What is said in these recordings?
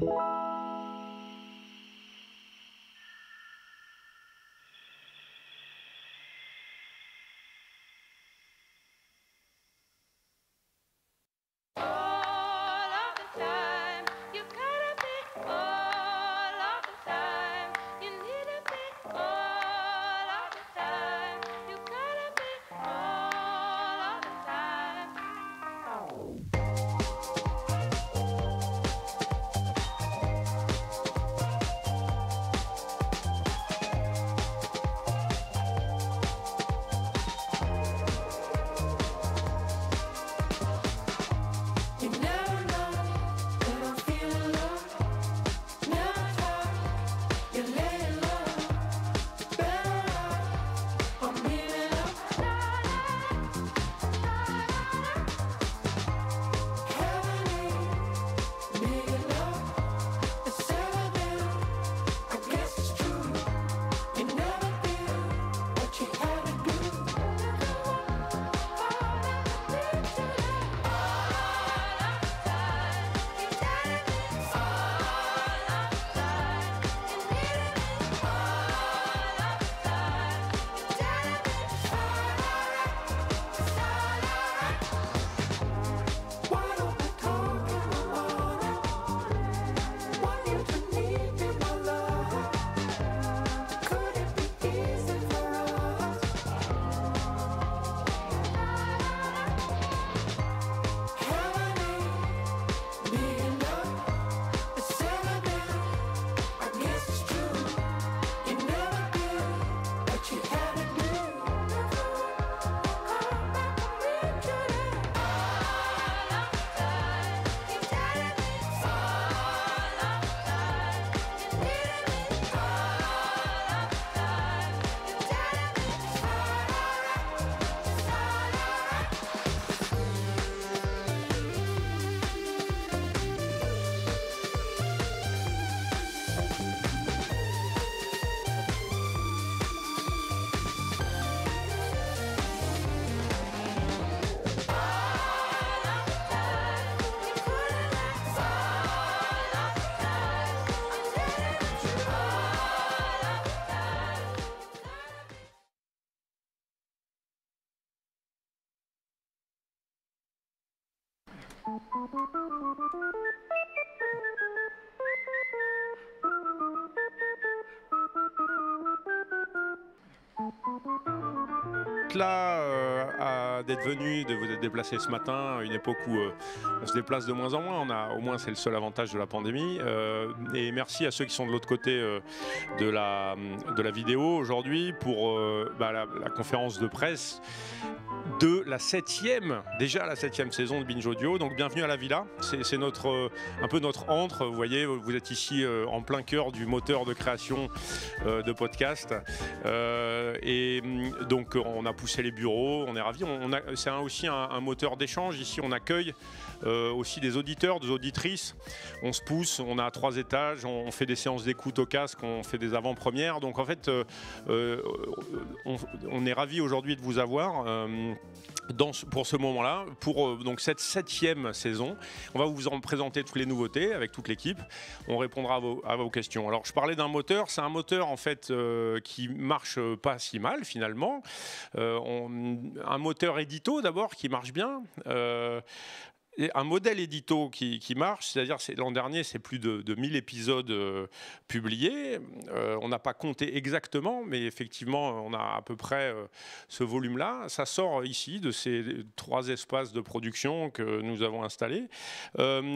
Thank you. là euh, d'être venu, de vous être déplacé ce matin, une époque où euh, on se déplace de moins en moins. On a, au moins, c'est le seul avantage de la pandémie. Euh, et merci à ceux qui sont de l'autre côté euh, de, la, de la vidéo aujourd'hui pour bah, la, la, conférence de presse de la septième, déjà la septième saison de Binge Audio. Donc bienvenue à la villa. C'est notre, euh, un peu notre entre, Vous voyez, vous êtes ici euh, en plein cœur du moteur de création euh, de podcast. et mm, donc on a poussé les bureaux. On est ravi. On, c'est aussi un, moteur d'échange. Ici, on accueille aussi des auditeurs, des auditrices. On se pousse. On a trois étages. On, fait des séances d'écoute au casque. On fait des avant-premières. Donc en fait, on, on, est ravi aujourd'hui de vous avoir pour ce moment-là, pour euh, donc cette septième saison. On va vous en présenter toutes les nouveautés avec toute l'équipe. On répondra à vos, questions. Alors, je parlais d'un moteur. C'est un moteur en fait euh, qui marche pas si mal finalement. Euh, on, un moteur édito d'abord qui marche bien un modèle édito qui, marche, c'est-à-dire l'an dernier, c'est plus de, 1000 épisodes euh, publiés. Euh, on n'a pas compté exactement, mais effectivement, on a à peu près euh, ce volume-là. Ça sort ici de ces trois espaces de production que nous avons installés.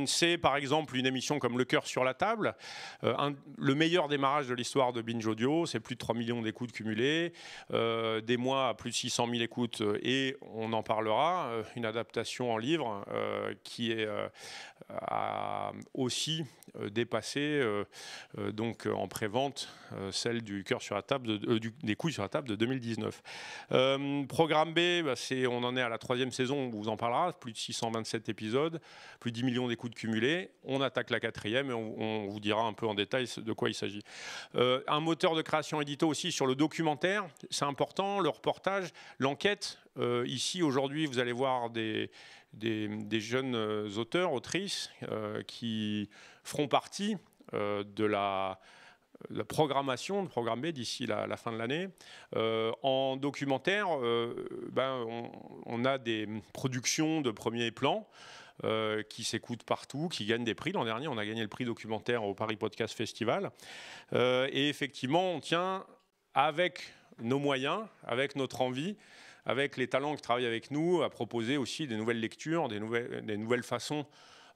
c'est par exemple une émission comme Le cœur sur la table, le meilleur démarrage de l'histoire de Binge Audio. C'est plus de 3 millions d'écoutes cumulées, des mois à plus de 600 000 écoutes, et on en parlera. Une adaptation en livre qui est, a euh, aussi euh, dépassé euh, donc en prévente celle du cœur sur la table de, des couilles sur la table de 2019. programme B, bah, on en est à la troisième saison, on vous en parlera, plus de 627 épisodes, plus de 10 millions d'écoutes cumulées. On attaque la quatrième et on, on, vous dira un peu en détail de quoi il s'agit. un moteur de création édito aussi sur le documentaire, c'est important, le reportage, l'enquête, euh, ici, aujourd'hui, vous allez voir des, jeunes euh, auteurs, autrices, euh, qui feront partie de la, programmation de programmer d'ici la, fin de l'année. en documentaire, ben, on, a des productions de premier plan. qui s'écoutent partout, qui gagnent des prix. L'an dernier, on a gagné le prix documentaire au Paris Podcast Festival. et effectivement, on tient avec nos moyens, avec notre envie, avec les talents qui travaillent avec nous, à proposer aussi des nouvelles lectures, des nouvelles, façons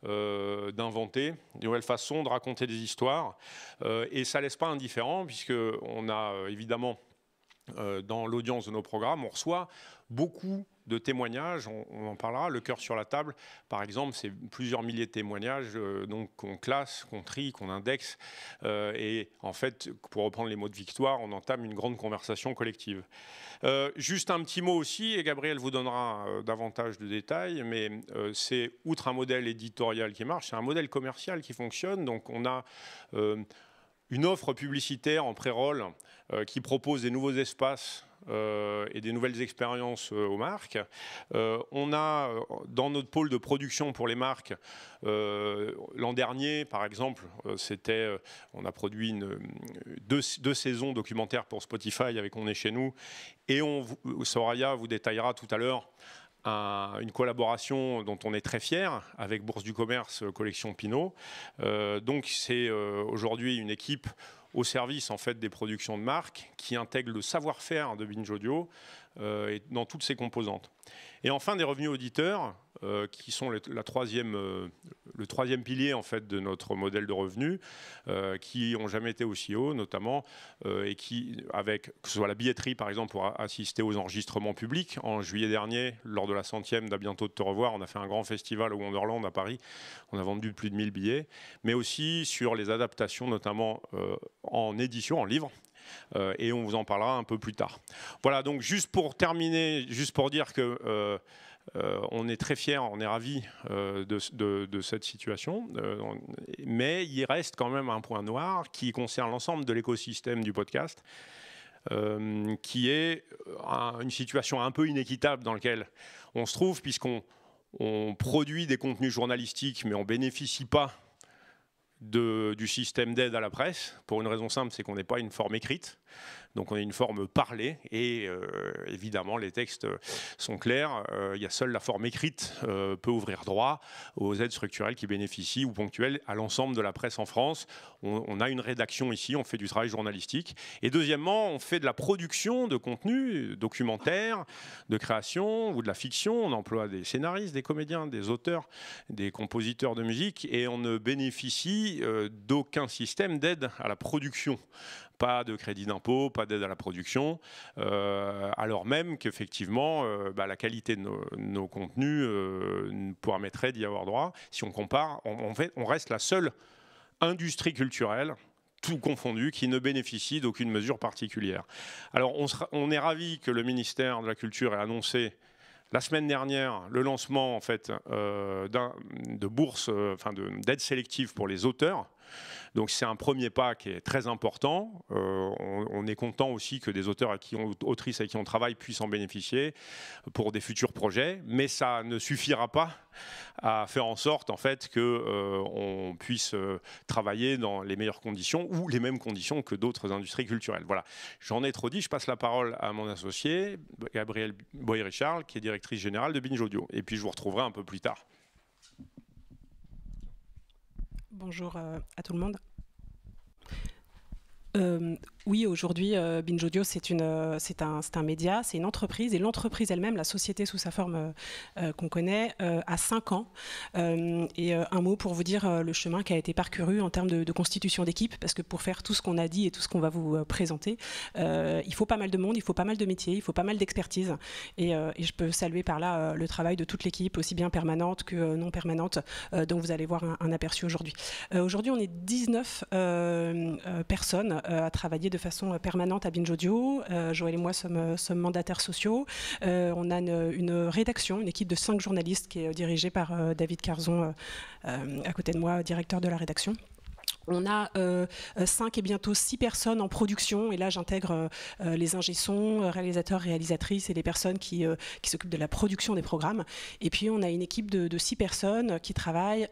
euh, d'inventer, des nouvelles façons de raconter des histoires. Euh, et ça ne laisse pas indifférent, puisqu'on a euh, évidemment, dans l'audience de nos programmes, on reçoit beaucoup de témoignages, on, en parlera, le cœur sur la table, par exemple, c'est plusieurs milliers de témoignages euh, qu'on classe, qu'on trie, qu'on indexe, euh, et en fait, pour reprendre les mots de Victoire, on entame une grande conversation collective. Euh, juste un petit mot aussi, et Gabriel vous donnera davantage de détails, mais c'est outre un modèle éditorial qui marche, c'est un modèle commercial qui fonctionne, donc on a une offre publicitaire en pré-roll qui propose des nouveaux espaces euh, et des nouvelles expériences euh, aux marques. Euh, on a dans notre pôle de production pour les marques, l'an dernier par exemple, c'était, on a produit une, deux, saisons documentaires pour Spotify avec On est chez nous, et on, Soraya vous détaillera tout à l'heure une collaboration dont on est très fier avec Bourse du Commerce Collection Pinot. donc c'est aujourd'hui une équipe au service en fait des productions de marque qui intègrent le savoir-faire de Binge Audio euh, et dans toutes ses composantes. Et enfin, des revenus auditeurs, euh, qui sont la troisième, euh, le troisième pilier en fait de notre modèle de revenus, euh, qui n'ont jamais été aussi hauts, notamment, et qui, avec que ce soit la billetterie par exemple pour assister aux enregistrements publics. En juillet dernier, lors de la centième d'A bientôt de te revoir, on a fait un grand festival au Wonderland à Paris. On a vendu plus de 1000 billets, mais aussi sur les adaptations, notamment en édition, en livre, euh, et on vous en parlera un peu plus tard. Voilà, donc juste pour terminer, juste pour dire que... Euh, euh, on est très fiers, on est ravis de, cette situation, mais il reste quand même un point noir qui concerne l'ensemble de l'écosystème du podcast, qui est une situation un peu inéquitable dans laquelle on se trouve, puisqu'on produit des contenus journalistiques, mais on ne bénéficie pas du système d'aide à la presse, pour une raison simple, c'est qu'on n'est pas une forme écrite. Donc on a une forme parlée et euh, évidemment les textes sont clairs. Euh, il y a seule la forme écrite euh, peut ouvrir droit aux aides structurelles qui bénéficient ou ponctuelles à l'ensemble de la presse en France. On, on, a une rédaction ici, on fait du travail journalistique. Et deuxièmement, on fait de la production de contenu documentaire, de création ou de la fiction. On emploie des scénaristes, des comédiens, des auteurs, des compositeurs de musique et on ne bénéficie d'aucun système d'aide à la production. Pas de crédit d'impôt, pas d'aide à la production, euh, alors même qu'effectivement, euh, bah, la qualité de nos, contenus euh, nous permettrait d'y avoir droit. Si on compare, on, reste la seule industrie culturelle tout confondu, qui ne bénéficie d'aucune mesure particulière. Alors on, est ravi que le ministère de la Culture ait annoncé la semaine dernière le lancement en fait de bourses, enfin d'aide pour les auteurs donc c'est un premier pas qui est très important. Euh, on, est content aussi que des auteurs à qui on, autrices à qui on travaille puissent en bénéficier pour des futurs projets, mais ça ne suffira pas à faire en sorte en fait que euh, on puisse euh, travailler dans les meilleures conditions ou les mêmes conditions que d'autres industries culturelles. Voilà, j'en ai trop dit. Je passe la parole à mon associé Gabriel Boyer-Richard, qui est directrice générale de Binge Audio, et puis je vous retrouverai un peu plus tard. Bonjour euh, à tout le monde. Euh, oui, aujourd'hui, euh, Binge Audio, euh, c'est un, média, c'est une entreprise, et l'entreprise elle-même, la société sous sa forme euh, qu'on connaît, a 5 ans. et un mot pour vous dire le chemin qui a été parcouru en termes de, constitution d'équipe, parce que pour faire tout ce qu'on a dit et tout ce qu'on va vous présenter, il faut pas mal de monde, il faut pas mal de métiers, il faut pas mal d'expertise. Et, je peux saluer par là le travail de toute l'équipe, aussi bien permanente que non permanente, dont vous allez voir un, aperçu aujourd'hui. aujourd'hui, on est 19 personnes à travailler de façon euh, permanente à Binge Audio. Euh, Joël et moi sommes, euh, mandataires sociaux. on a une, une, rédaction, une équipe de cinq journalistes qui est dirigée par David Carzon à côté de moi, directeur de la rédaction. On a 5 euh, euh, et bientôt 6 personnes en production, et là j'intègre euh, les ingé réalisateurs, réalisatrices et les personnes qui, qui s'occupent de la production des programmes. Et puis on a une équipe de, de 6 personnes qui travaillent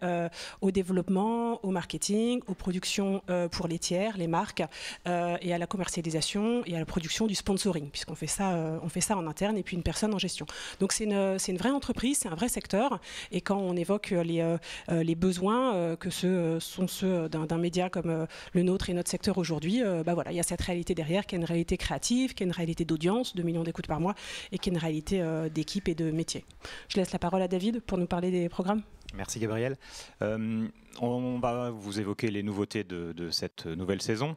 au développement, au marketing, aux productions pour les tiers, les marques, et à la commercialisation et à la production du sponsoring, puisqu'on fait, ça, on fait ça en interne, et puis une personne en gestion. Donc c'est une, une, vraie entreprise, c'est un vrai secteur, et quand on évoque les, les besoins, que ce sont ceux d'un médias comme euh, le nôtre et notre secteur aujourd'hui, euh, bah voilà, il y a cette réalité derrière qui est une réalité créative, qui est une réalité d'audience, de millions d'écoutes par mois, et qui est une réalité euh, d'équipe et de métier. Je laisse la parole à David pour nous parler des programmes. Merci Gabriel. Euh, on va vous évoquer les nouveautés de, cette nouvelle saison.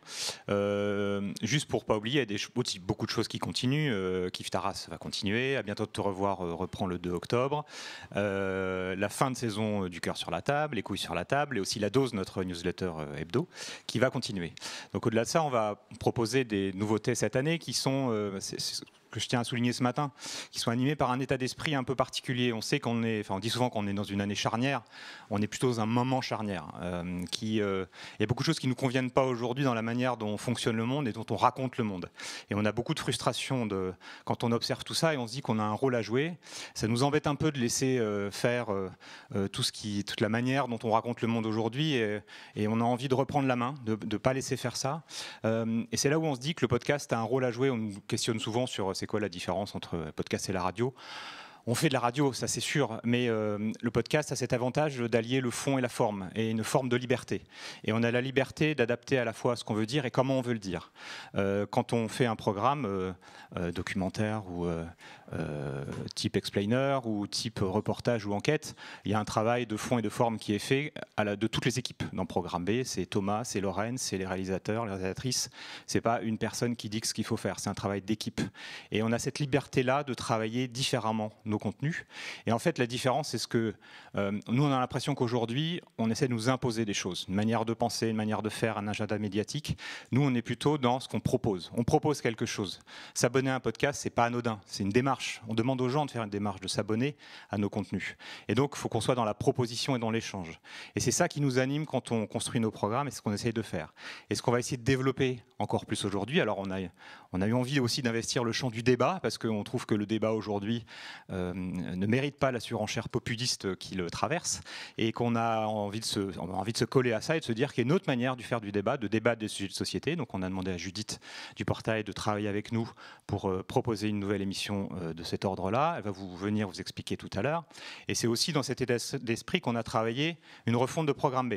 Euh, juste pour pas oublier, il y a des, beaucoup de choses qui continuent. Euh, Kif Taras va continuer. À bientôt de te revoir euh, reprend le 2 octobre. la fin de saison du cœur sur la table, les couilles sur la table et aussi la dose, notre newsletter hebdo, qui va continuer. Donc au-delà de ça, on va proposer des nouveautés cette année qui sont, que je tiens à souligner ce matin, qui sont animés par un état d'esprit un peu particulier. On sait qu'on est, enfin, on dit souvent qu'on est dans une année charnière. On est plutôt dans un moment charnière. Euh, qui, euh, il y a beaucoup de choses qui ne nous conviennent pas aujourd'hui dans la manière dont fonctionne le monde et dont on raconte le monde. Et on a beaucoup de frustration de, quand on observe tout ça et on se dit qu'on a un rôle à jouer. Ça nous embête un peu de laisser euh, faire tout ce qui, toute la manière dont on raconte le monde aujourd'hui et, et, on a envie de reprendre la main, de ne pas laisser faire ça. et c'est là où on se dit que le podcast a un rôle à jouer. On nous questionne souvent sur c'est quoi la différence entre podcast et la radio on fait de la radio, ça c'est sûr, mais euh, le podcast a cet avantage d'allier le fond et la forme, et une forme de liberté. Et on a la liberté d'adapter à la fois ce qu'on veut dire et comment on veut le dire. Euh, quand on fait un programme euh, documentaire ou euh, type explainer ou type reportage ou enquête, il y a un travail de fond et de forme qui est fait de toutes les équipes dans Programme B. C'est Thomas, c'est Lorraine, c'est les réalisateurs, les réalisatrices. C'est pas une personne qui dit ce qu'il faut faire, c'est un travail d'équipe. Et on a cette liberté-là de travailler différemment nos contenus. Et en fait, la différence, c'est ce que euh, nous, on a l'impression qu'aujourd'hui, on essaie de nous imposer des choses, une manière de penser, une manière de faire, un agenda médiatique. Nous, on est plutôt dans ce qu'on propose. On propose quelque chose. S'abonner à un podcast, c'est pas anodin, c'est une démarche on demande aux gens de faire une démarche, de s'abonner à nos contenus. Et donc, il faut qu'on soit dans la proposition et dans l'échange. Et c'est ça qui nous anime quand on construit nos programmes et ce qu'on essaye de faire. Et ce qu'on va essayer de développer encore plus aujourd'hui, alors on a, eu envie aussi d'investir le champ du débat, parce qu'on trouve que le débat aujourd'hui euh, ne mérite pas la surenchère populiste qui le traverse, et qu'on a, envie de se, envie de se coller à ça et de se dire qu'il y a une autre manière de faire du débat, de débattre des sujets de société. Donc on a demandé à Judith du portail de travailler avec nous pour euh, proposer une nouvelle émission euh, euh, de cet ordre-là. Elle va vous venir vous expliquer tout à l'heure. Et c'est aussi dans cet état d'esprit qu'on a travaillé une refonte de Programme B.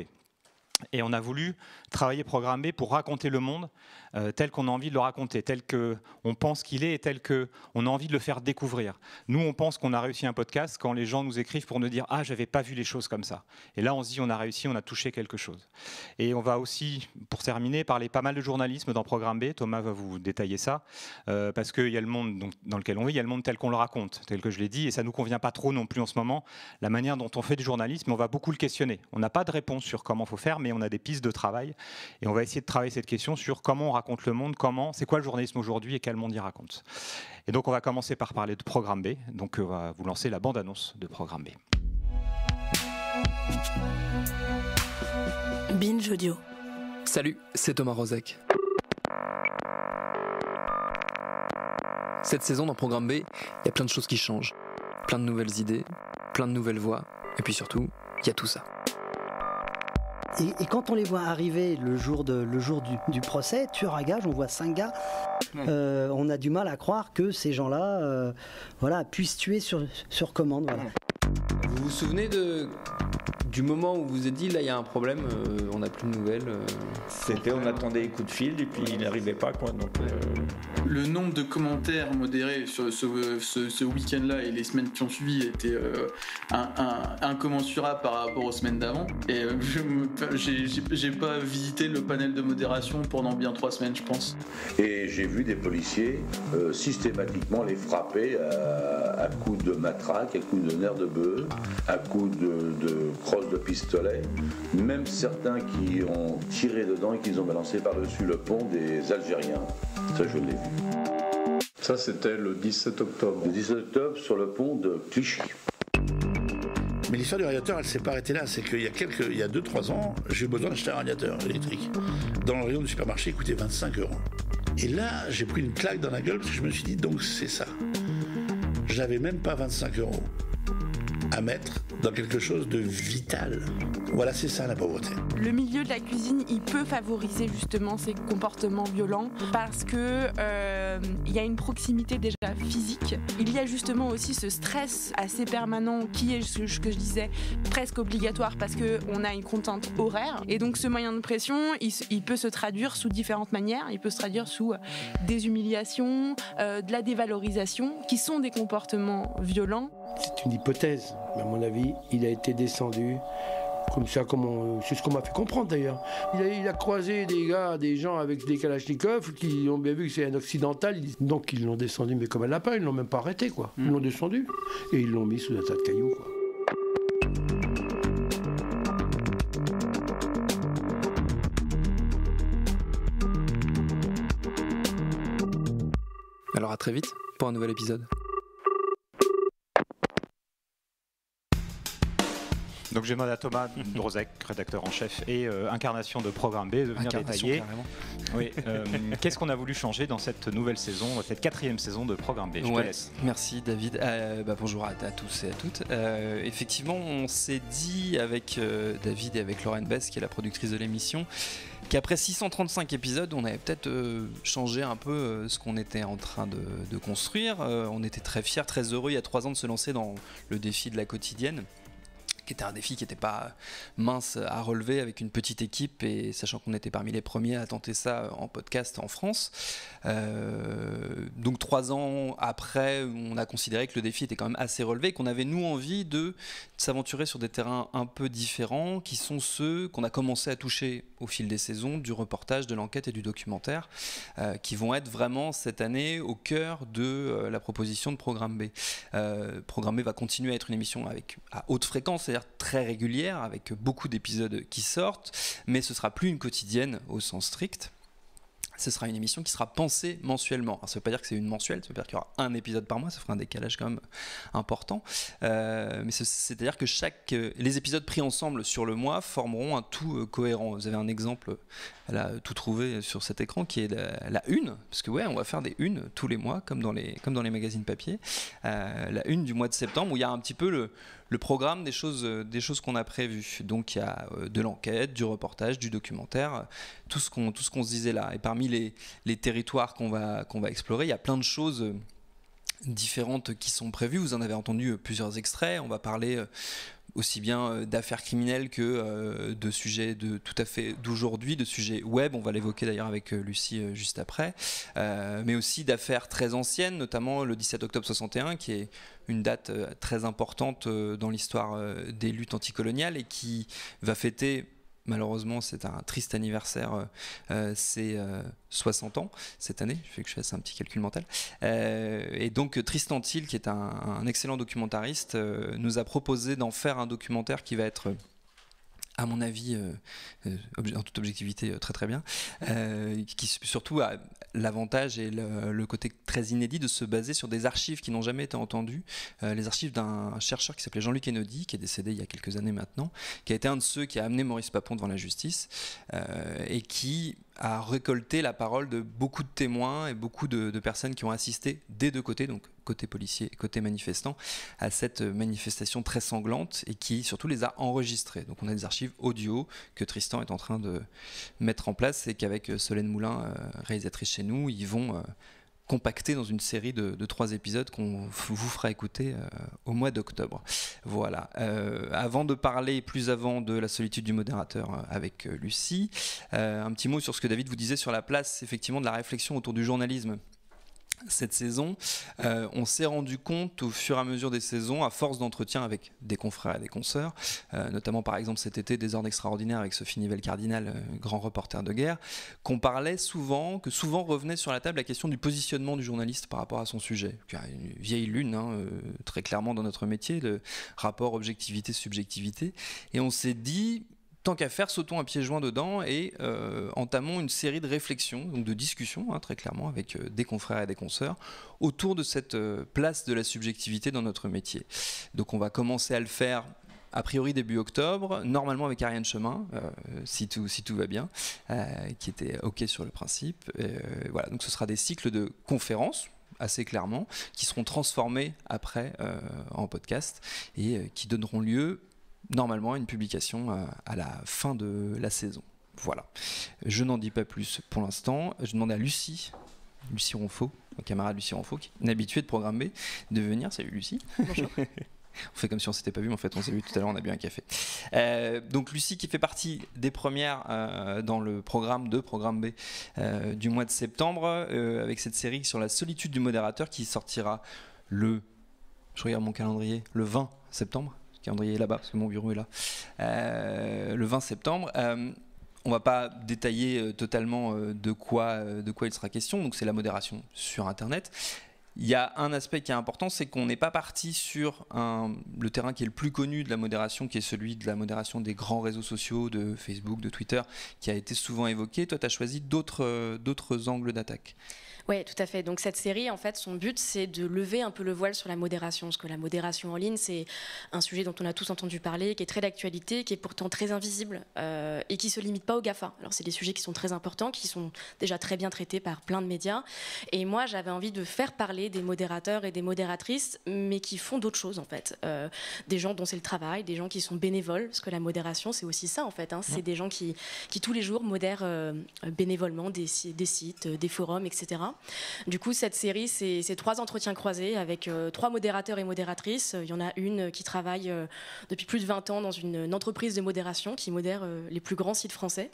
Et on a voulu travailler Programme B pour raconter le monde euh, tel qu'on a envie de le raconter, tel qu'on pense qu'il est et tel qu'on a envie de le faire découvrir. Nous, on pense qu'on a réussi un podcast quand les gens nous écrivent pour nous dire Ah, j'avais pas vu les choses comme ça. Et là, on se dit On a réussi, on a touché quelque chose. Et on va aussi, pour terminer, parler pas mal de journalisme dans Programme B. Thomas va vous détailler ça, euh, parce qu'il y a le monde donc, dans lequel on vit, il y a le monde tel qu'on le raconte, tel que je l'ai dit, et ça nous convient pas trop non plus en ce moment. La manière dont on fait du journalisme, on va beaucoup le questionner. On n'a pas de réponse sur comment faut faire, mais on a des pistes de travail, et on va essayer de travailler cette question sur comment on raconte raconte le monde, comment, c'est quoi le journalisme aujourd'hui et quel monde il raconte. Et donc on va commencer par parler de Programme B, donc euh, on va vous lancer la bande-annonce de Programme B. Binge Audio. Salut, c'est Thomas Rozek. Cette saison dans Programme B, il y a plein de choses qui changent. Plein de nouvelles idées, plein de nouvelles voix, et puis surtout, il y a tout ça. Et, quand on les voit arriver le jour, du, procès, tueur à gage, on voit cinq gars, euh, on a du mal à croire que ces gens-là euh, voilà, puissent tuer sur, commande. Vous vous souvenez de du moment où vous êtes dit là il y a un problème, euh, on n'a plus de nouvelles. Euh. C'était on attendait les coups de fil et puis il n'arrivait pas quoi. Donc, euh. Le nombre de commentaires modérés sur ce, ce, week-end-là et les semaines qui ont suivi était incommensurable par rapport aux semaines d'avant. Et j'ai pas visité le panel de modération pendant bien trois semaines je pense. Et j'ai vu des policiers systématiquement les frapper à, coups de matraque, à coups de nerf de bœuf, à coups de, de de pistolets, même certains qui ont tiré dedans et qu'ils ont balancé par-dessus le pont des Algériens. Ça, je l'ai vu. Ça, c'était le 17 octobre. Le 17 octobre, sur le pont de Clichy. Mais l'histoire du radiateur, elle s'est pas arrêtée là. C'est qu'il y quelques, il y a 2-3 ans, j'ai eu besoin d'acheter un radiateur électrique. Dans le rayon du supermarché, il coûtait 25 euros. Et là, j'ai pris une claque dans la gueule parce que je me suis dit, donc c'est ça. Je n'avais même pas 25 euros à mettre dans quelque chose de vital. Voilà, c'est ça la pauvreté. Le milieu de la cuisine, il peut favoriser justement ces comportements violents parce que euh, il y a une proximité déjà physique. Il y a justement aussi ce stress assez permanent qui est ce que je disais presque obligatoire parce que on a une contrainte horaire et donc ce moyen de pression, il, peut se traduire sous différentes manières. Il peut se traduire sous euh, des humiliations, euh, de la dévalorisation, qui sont des comportements violents. C'est une hypothèse, mais à mon avis, il a été descendu comme ça, comme euh, c'est ce qu'on m'a fait comprendre d'ailleurs. Il a, croisé des gars, des gens avec des kalachnikovs qui ont bien vu que c'est un occidental. Donc ils l'ont descendu, mais comme elle un pas, ils l'ont même pas arrêté quoi. Ils hmm. l'ont descendu et ils l'ont mis sous un tas de cailloux Alors à très vite pour un nouvel épisode. Donc j'ai à Thomas Drozek, rédacteur en chef et euh, incarnation de Programme B, de venir détailler. Euh, qu'est-ce qu'on a voulu changer dans cette nouvelle saison, cette quatrième saison de Programme B Je Merci David. Ah, euh, bah, bonjour à, tous et à toutes. effectivement, on s'est dit avec David et avec Lauren Bess, qui est la productrice de l'émission, qu'après 635 épisodes, on avait peut-être changé un peu ce qu'on était en train de, construire. on était très fiers, très heureux il y a trois ans de se lancer dans le défi de la quotidienne. C'était était un défi qui n'était pas mince à relever avec une petite équipe et sachant qu'on était parmi les premiers à tenter ça en podcast en France. Euh, donc trois ans après, on a considéré que le défi était quand même assez relevé, qu'on avait nous envie de s'aventurer sur des terrains un peu différents, qui sont ceux qu'on a commencé à toucher au fil des saisons, du reportage, de l'enquête et du documentaire, euh, qui vont être vraiment cette année au cœur de euh, la proposition de Programme B. Programme B va continuer à être une émission avec, à haute fréquence, c'est-à-dire très régulière, avec beaucoup d'épisodes qui sortent, mais ce sera plus une quotidienne au sens strict ce sera une émission qui sera pensée mensuellement. ça ne veut pas dire que c'est une mensuelle, ça veut dire qu'il y aura un épisode par mois, ça fera un décalage quand même important. Euh, mais c'est-à-dire que chaque, euh, les épisodes pris ensemble sur le mois formeront un tout euh, cohérent. Vous avez un exemple elle tout trouvé sur cet écran qui est la, une, parce que ouais, on va faire des unes tous les mois, comme dans les, comme dans les magazines papier. Euh, la une du mois de septembre où il y a un petit peu le, programme des choses, des choses qu'on a prévues. Donc il y a euh, de l'enquête, du reportage, du documentaire, tout ce qu'on, tout ce qu'on se disait là. Et parmi les, les territoires qu'on va, qu'on va explorer, il y a plein de choses euh, différentes qui sont prévues. Vous en avez entendu plusieurs extraits. On va parler aussi bien euh, d'affaires criminelles que euh, de sujets de tout à fait d'aujourd'hui, de sujets web, on va l'évoquer d'ailleurs avec euh, Lucie juste après, mais aussi d'affaires très anciennes, notamment le 17 octobre 61 qui est une date très importante dans l'histoire des luttes anticoloniales et qui va fêter malheureusement, c'est un triste anniversaire, euh, euh, c'est 60 euh, ans cette année, je fais que je fasse un petit calcul mental. et donc Tristan Thiel, qui est un excellent documentariste, nous a proposé d'en faire un documentaire qui va être à mon avis, euh, euh, en toute objectivité, euh, très très bien, qui surtout a l'avantage et le, côté très inédit de se baser sur des archives qui n'ont jamais été entendues, les archives d'un chercheur qui s'appelait Jean-Luc Kennedy, qui est décédé il y a quelques années maintenant, qui a été un de ceux qui a amené Maurice Papon devant la justice, et qui à récolter la parole de beaucoup de témoins et beaucoup de, personnes qui ont assisté des deux côtés, donc côté policier côté manifestant, à cette manifestation très sanglante et qui surtout les a enregistrés. Donc on a des archives audio que Tristan est en train de mettre en place et qu'avec Solène Moulin, euh, réalisatrice chez nous, ils vont euh, compacté dans une série de, trois épisodes qu'on vous fera écouter euh, au mois d'octobre. Voilà. Euh, avant de parler plus avant de la solitude du modérateur euh, avec Lucie, un petit mot sur ce que David vous disait sur la place effectivement de la réflexion autour du journalisme cette saison, euh, on s'est rendu compte au fur et à mesure des saisons, à force d'entretiens avec des confrères et des consoeurs, euh, notamment par exemple cet été des ordres extraordinaires avec Sophie Nivelle Cardinal, euh, grand reporter de guerre, qu'on parlait souvent, que souvent revenait sur la table la question du positionnement du journaliste par rapport à son sujet. Une vieille lune, hein, très clairement dans notre métier, le rapport objectivité-subjectivité. Et on s'est dit, tant qu'à faire, sautons à pieds joints dedans et euh, entamons une série de réflexions, donc de discussions, hein, très clairement, avec euh, des confrères et des consoeurs, autour de cette euh, place de la subjectivité dans notre métier. Donc on va commencer à le faire a priori début octobre, normalement avec Ariane Chemin, si, tout, si tout va bien, qui était OK sur le principe. voilà, donc ce sera des cycles de conférences assez clairement, qui seront transformés après en podcast et qui donneront lieu normalement une publication euh, à la fin de la saison. Voilà. Je n'en dis pas plus pour l'instant. Je demande à Lucie, Lucie Ronfaux, mon camarade Lucie Ronfaux, qui est habituée de Programme B, de venir. Salut Lucie. on fait comme si on s'était pas vu, mais en fait on s'est vu tout à l'heure, on a bu un café. Euh, donc Lucie qui fait partie des premières euh, dans le programme de programme B du mois de septembre, avec cette série sur la solitude du modérateur qui sortira le, je regarde mon calendrier, le 20 septembre calendrier est là-bas, parce que mon bureau est là, euh, le 20 septembre. Euh, on va pas détailler euh, totalement de quoi, de quoi il sera question, donc c'est la modération sur Internet. Il y a un aspect qui est important, c'est qu'on n'est pas parti sur le terrain qui est le plus connu de la modération, qui est celui de la modération des grands réseaux sociaux, de Facebook, de Twitter, qui a été souvent évoqué. Toi, tu as choisi d'autres angles d'attaque. Oui, tout à fait. Donc cette série, en fait, son but, c'est de lever un peu le voile sur la modération. Parce que la modération en ligne, c'est un sujet dont on a tous entendu parler, qui est très d'actualité, qui est pourtant très invisible euh, et qui ne se limite pas aux GAFA. Alors c'est des sujets qui sont très importants, qui sont déjà très bien traités par plein de médias. Et moi, j'avais envie de faire parler des modérateurs et des modératrices, mais qui font d'autres choses, en fait. Euh, des gens dont c'est le travail, des gens qui sont bénévoles, parce que la modération, c'est aussi ça, en fait. Hein. C'est des gens qui, qui, tous les jours, modèrent euh, bénévolement des sites, des forums, etc. Du coup, cette série, c'est trois entretiens croisés avec euh, trois modérateurs et modératrices. Euh, il y en a une euh, qui travaille depuis plus de 20 ans dans une, entreprise de modération qui modère les plus grands sites français,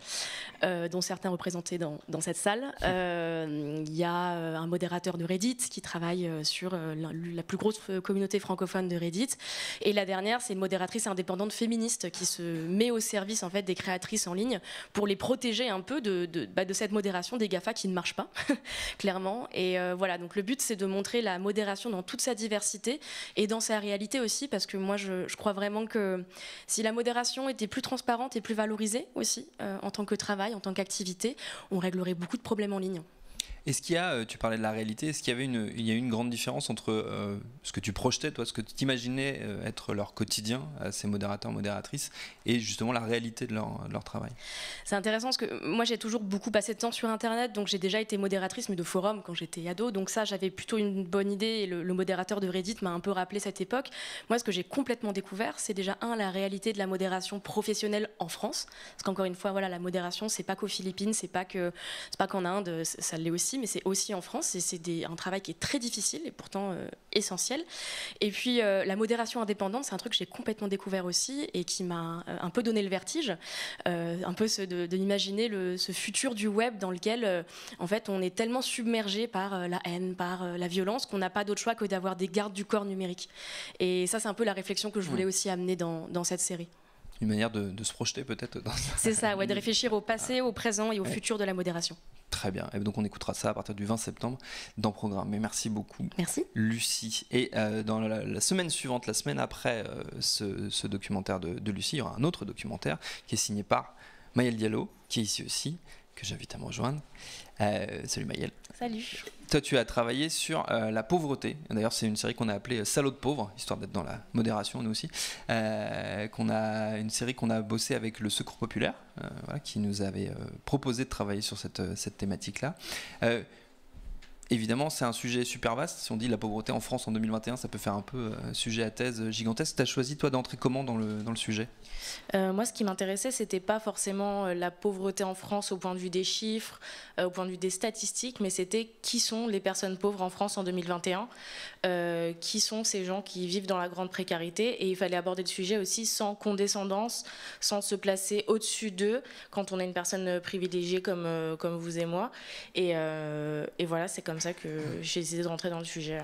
dont certains représentés dans, cette salle. Il y a un modérateur de Reddit qui travaille sur la, plus grosse communauté francophone de Reddit. Et la dernière, c'est une modératrice indépendante féministe qui se met au service en fait des créatrices en ligne pour les protéger un peu de, bah, cette modération des GAFA qui ne marche pas, Et euh, voilà, donc le but, c'est de montrer la modération dans toute sa diversité et dans sa réalité aussi, parce que moi, je, crois vraiment que si la modération était plus transparente et plus valorisée aussi, euh, en tant que travail, en tant qu'activité, on réglerait beaucoup de problèmes en ligne. Est-ce qu'il y a, euh, tu parlais de la réalité, est-ce qu'il y avait une, il y une grande différence entre euh, ce que tu projetais, toi, ce que tu imaginais euh, être leur quotidien, ces modérateurs, modératrices, et justement la réalité de leur, travail C'est intéressant parce que moi j'ai toujours beaucoup passé de temps sur Internet, donc j'ai déjà été modératrice, mais de forum quand j'étais ado, donc ça j'avais plutôt une bonne idée, et le, modérateur de Reddit m'a un peu rappelé cette époque. Moi ce que j'ai complètement découvert, c'est déjà un, la réalité de la modération professionnelle en France, parce qu'encore une fois, voilà, la modération, c'est pas qu'aux Philippines, c'est pas qu'en Inde, ça l'est aussi mais c'est aussi en France. Et c'est un travail qui est très difficile et pourtant euh, essentiel. Et puis euh, la modération indépendante, c'est un truc que j'ai complètement découvert aussi et qui m'a euh, un peu donné le vertige, un peu de, l'imaginer ce futur du web dans lequel en fait on est tellement submergé par la haine, par la violence qu'on n'a pas d'autre choix que d'avoir des gardes du corps numérique. Et ça, c'est un peu la réflexion que je mmh. voulais aussi amener dans cette série une manière de, se projeter peut-être dans C'est ça, ouais, de réfléchir au passé, au présent et au futur de la modération. Très bien. Et eh ben, donc on écoutera ça à partir du 20 septembre dans Programme. Mais merci beaucoup. Merci. Lucie. Et euh, dans la, semaine suivante, la semaine après euh, ce, documentaire de, Lucie, il y aura un autre documentaire qui est signé par Maël Diallo, qui est ici aussi, que j'invite à me rejoindre. Euh, salut Maël. Salut. Toi, tu as travaillé sur euh, la pauvreté. D'ailleurs, c'est une série qu'on a appelée euh, Salaud de pauvre, histoire d'être dans la modération, nous aussi. Euh, qu'on a une série qu'on a bossé avec le Secours populaire, qui nous avait proposé de travailler sur cette, cette thématique-là évidemment, c'est un sujet super vaste. Si on dit la pauvreté en France en 2021, ça peut faire un peu euh, sujet à thèse gigantesque. Tu as choisi, toi, d'entrer comment dans le, dans le sujet euh, Moi, ce qui m'intéressait, c'était pas forcément euh, la pauvreté en France au point de vue des chiffres, au point de vue des statistiques, mais c'était qui sont les personnes pauvres en France en 2021, qui sont ces gens qui vivent dans la grande précarité. Et il fallait aborder le sujet aussi sans condescendance, sans se placer au-dessus d'eux quand on est une personne privilégiée comme, comme vous et moi. Et, et voilà, c'est comme comme ça que j'ai décidé de rentrer dans le sujet.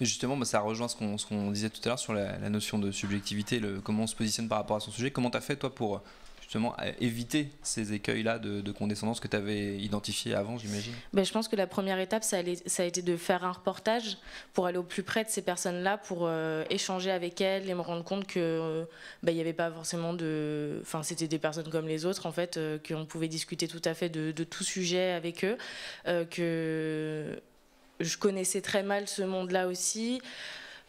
justement, bah, ça rejoint ce qu'on disait tout à l'heure sur la, notion de subjectivité, le, comment on se positionne par rapport à son sujet. Comment tu as fait, toi, pour justement euh, éviter ces écueils-là de, condescendance que tu avais identifiés avant, j'imagine ben, Je pense que la première étape, ça, ça, a été de faire un reportage pour aller au plus près de ces personnes-là, pour euh, échanger avec elles et me rendre compte que euh, n'y ben, avait pas forcément de... Enfin, c'était des personnes comme les autres, en fait, qu'on pouvait discuter tout à fait de, de tout sujet avec eux, que je connaissais très mal ce monde-là aussi.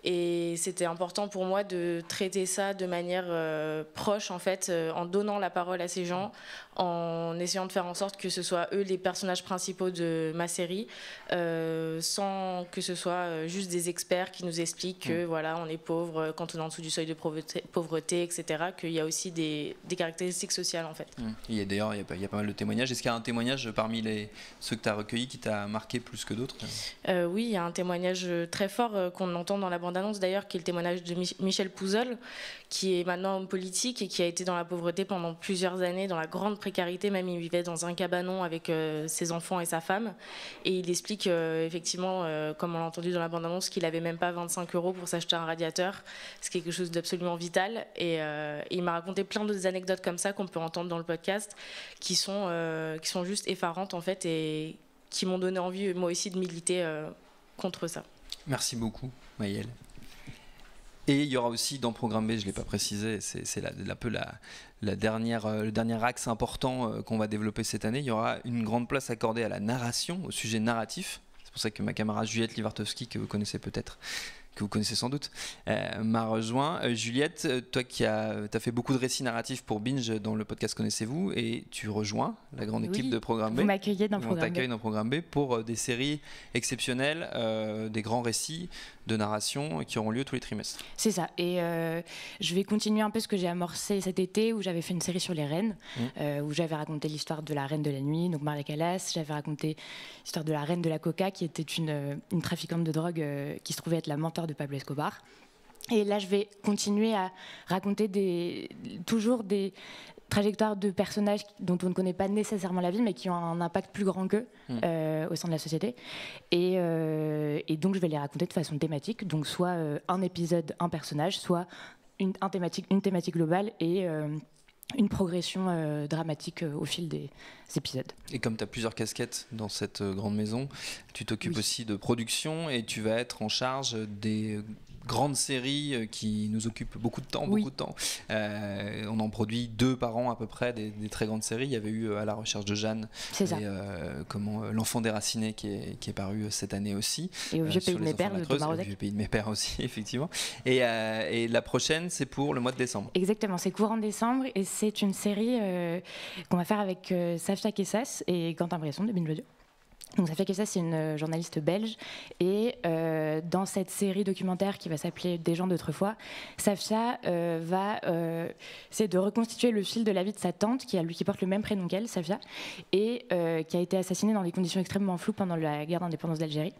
Et c'était important pour moi de traiter ça de manière euh, proche, en fait, euh, en donnant la parole à ces gens, en essayant de faire en sorte que ce soit eux les personnages principaux de ma série, euh, sans que ce soit euh, juste des experts qui nous expliquent qu'on que mm. voilà, on est pauvre euh, quand on est en dessous du seuil de pauvreté, pauvreté etc. Qu'il y a aussi des, des, caractéristiques sociales en fait. Mm. Il y a d'ailleurs il, y, a pas mal de témoignages. Est-ce qu'il y a un témoignage parmi les, ceux que tu as recueillis qui t'a marqué plus que d'autres Oui, il y a un témoignage très fort qu'on entend dans la bande-annonce d'ailleurs, qui est le témoignage de Michel Pouzol, qui est maintenant homme politique et qui a été dans la pauvreté pendant plusieurs années, dans la grande même il vivait dans un cabanon avec euh, ses enfants et sa femme. Et il explique euh, effectivement, euh, comme on l'a entendu dans la bande-annonce, qu'il n'avait même pas 25 euros pour s'acheter un radiateur, ce qui est quelque chose d'absolument vital. Et, il m'a raconté plein d'autres anecdotes comme ça qu'on peut entendre dans le podcast, qui sont, qui sont juste effarantes en fait et qui m'ont donné envie moi aussi de militer contre ça. Merci beaucoup, Mayel. Et il y aura aussi dans Programme B, je ne l'ai pas précisé, c'est un peu la, la dernière, euh, le dernier axe important euh, qu'on va développer cette année, il y aura une grande place accordée à la narration, au sujet narratif. C'est pour ça que ma camarade Juliette Livartowski, que vous connaissez peut-être, que vous connaissez sans doute, euh, m'a rejoint. Juliette, toi qui as, as, fait beaucoup de récits narratifs pour Binge dans le podcast Connaissez-vous, et tu rejoins la grande équipe de Programme B. Vous m'accueillez dans, Programme B. pour des séries exceptionnelles, des grands récits de narration qui auront lieu tous les trimestres. C'est ça. Et euh, je vais continuer un peu ce que j'ai amorcé cet été où j'avais fait une série sur les reines, mmh. euh, où j'avais raconté l'histoire de la reine de la nuit, donc Marie Calas. J'avais raconté l'histoire de la reine de la coca qui était une, euh, une trafiquante de drogue qui se trouvait être la mentor de Pablo Escobar. Et là, je vais continuer à raconter toujours des, trajectoire de personnages dont on ne connaît pas nécessairement la vie, mais qui ont un impact plus grand qu'eux mm. euh, au sein de la société. Euh, et, donc, je vais les raconter de façon thématique, donc soit euh, un épisode, un personnage, soit une, thématique, une thématique globale et une progression dramatique au fil des, épisodes. Et comme tu as plusieurs casquettes dans cette grande maison, tu t'occupes aussi de production et tu vas être en charge des grande série euh, qui nous occupe beaucoup de temps, beaucoup de temps. Euh, on en produit deux par an à peu près, des, très grandes séries. Il y avait eu euh, À la recherche de Jeanne, comment L'enfant déraciné qui est, qui est paru cette année aussi. Et Au vieux de mes pères, de aussi, effectivement. Et, la prochaine, c'est pour le mois de décembre. Exactement, c'est courant décembre et c'est une série qu'on va faire avec Safia Kessas et Quentin Bresson de Audio. Donc Safia Kessa, c'est une euh, journaliste belge. Et euh, dans cette série documentaire qui va s'appeler Des gens d'autrefois, Safia euh, va essayer de reconstituer le fil de la vie de sa tante, qui, a, lui, qui porte le même prénom qu'elle, Safia, et qui a été assassinée dans des conditions extrêmement floues pendant la guerre d'indépendance d'Algérie.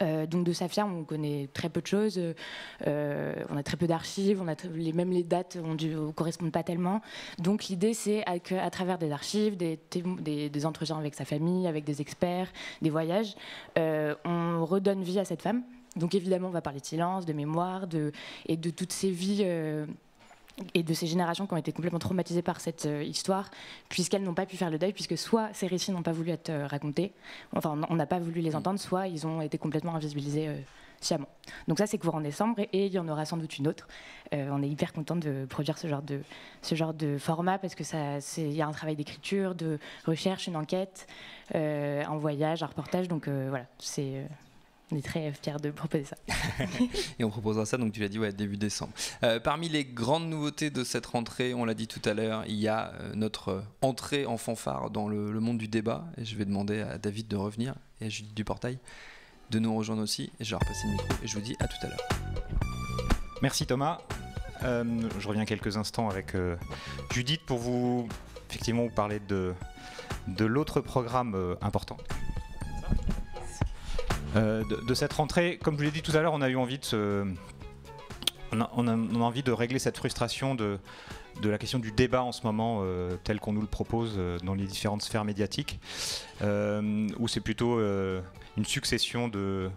Euh, donc de Safia, on connaît très peu de choses, euh, on a très peu d'archives, on a les, même les dates ne euh, correspondent pas tellement. Donc l'idée, c'est à, travers des archives, des, des, entretiens avec sa famille, avec des experts, des voyages, on redonne vie à cette femme. Donc évidemment, on va parler de silence, de mémoire, et de toutes ces vies et de ces générations qui ont été complètement traumatisées par cette euh, histoire, puisqu'elles n'ont pas pu faire le deuil, puisque soit ces récits n'ont pas voulu être euh, racontés, enfin on n'a pas voulu les mm. entendre, soit ils ont été complètement invisibilisés euh, sciemment. Donc ça c'est courant en décembre, et, il y en aura sans doute une autre. Euh, on est hyper content de produire ce genre de, ce genre de format, parce que ça il y a un travail d'écriture, de recherche, une enquête, un voyage, un reportage, donc voilà, c'est on est très fiers de proposer ça. et on proposera ça, donc tu l'as dit, ouais, début décembre. Euh, parmi les grandes nouveautés de cette rentrée, on l'a dit tout à l'heure, il y a euh, notre euh, entrée en fanfare dans le, monde du débat. Et je vais demander à David de revenir et à Judith Duportail de nous rejoindre aussi. Et je vais repasser le micro et je vous dis à tout à l'heure. Merci Thomas. je reviens quelques instants avec Judith pour vous effectivement parler de, de l'autre programme important euh, de, cette rentrée. Comme je vous l'ai dit tout à l'heure, on a eu envie de se, on, a, envie de régler cette frustration de, de la question du débat en ce moment euh, tel qu'on nous le propose euh, dans les différentes sphères médiatiques, où c'est plutôt une succession de,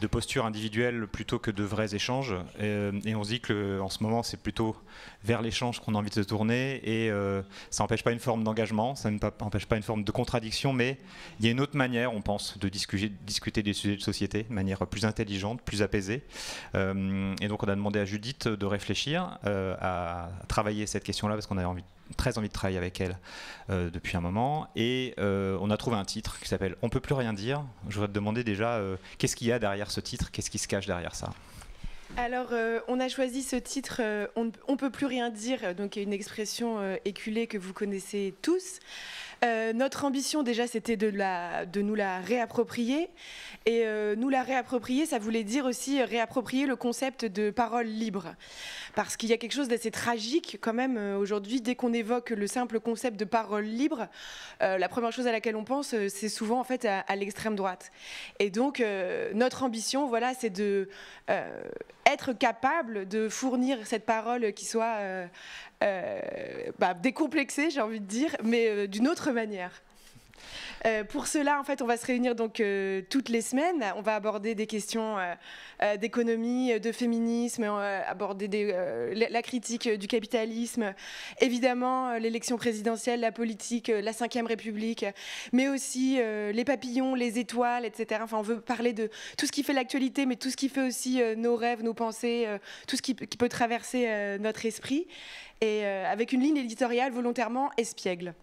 de postures individuelles plutôt que de vrais échanges. Euh, et, on se dit que euh, en ce moment, c'est plutôt vers l'échange qu'on a envie de se tourner. Et euh, ça n'empêche pas une forme d'engagement, ça n'empêche pas une forme de contradiction, mais il y a une autre manière, on pense, de discuter, des sujets de société de manière plus intelligente, plus apaisée. et donc, on a demandé à Judith de réfléchir, à travailler cette question-là, parce qu'on avait envie très envie de travailler avec elle euh, depuis un moment. Et euh, on a trouvé un titre qui s'appelle On peut plus rien dire. Je voudrais te demander déjà euh, qu'est-ce qu'il y a derrière ce titre, qu'est-ce qui se cache derrière ça alors, on a choisi ce titre on, ne peut plus rien dire, donc une expression éculée que vous connaissez tous. Euh, notre ambition déjà c'était de, de nous la réapproprier et euh, nous la réapproprier ça voulait dire aussi euh, réapproprier le concept de parole libre parce qu'il y a quelque chose d'assez tragique quand même aujourd'hui dès qu'on évoque le simple concept de parole libre la première chose à laquelle on pense c'est souvent en fait à, l'extrême droite et donc notre ambition voilà c'est de être capable de fournir cette parole qui soit bah, décomplexée j'ai envie de dire mais d'une autre manière. Euh, pour cela, en fait, on va se réunir donc euh, toutes les semaines. On va aborder des questions euh, d'économie, de féminisme, aborder la critique du capitalisme, évidemment l'élection présidentielle, la politique, la Ve République, mais aussi les papillons, les étoiles, etc. Enfin, on veut parler de tout ce qui fait l'actualité, mais tout ce qui fait aussi nos rêves, nos pensées, tout ce qui peut traverser notre esprit, et avec une ligne éditoriale volontairement espiègle.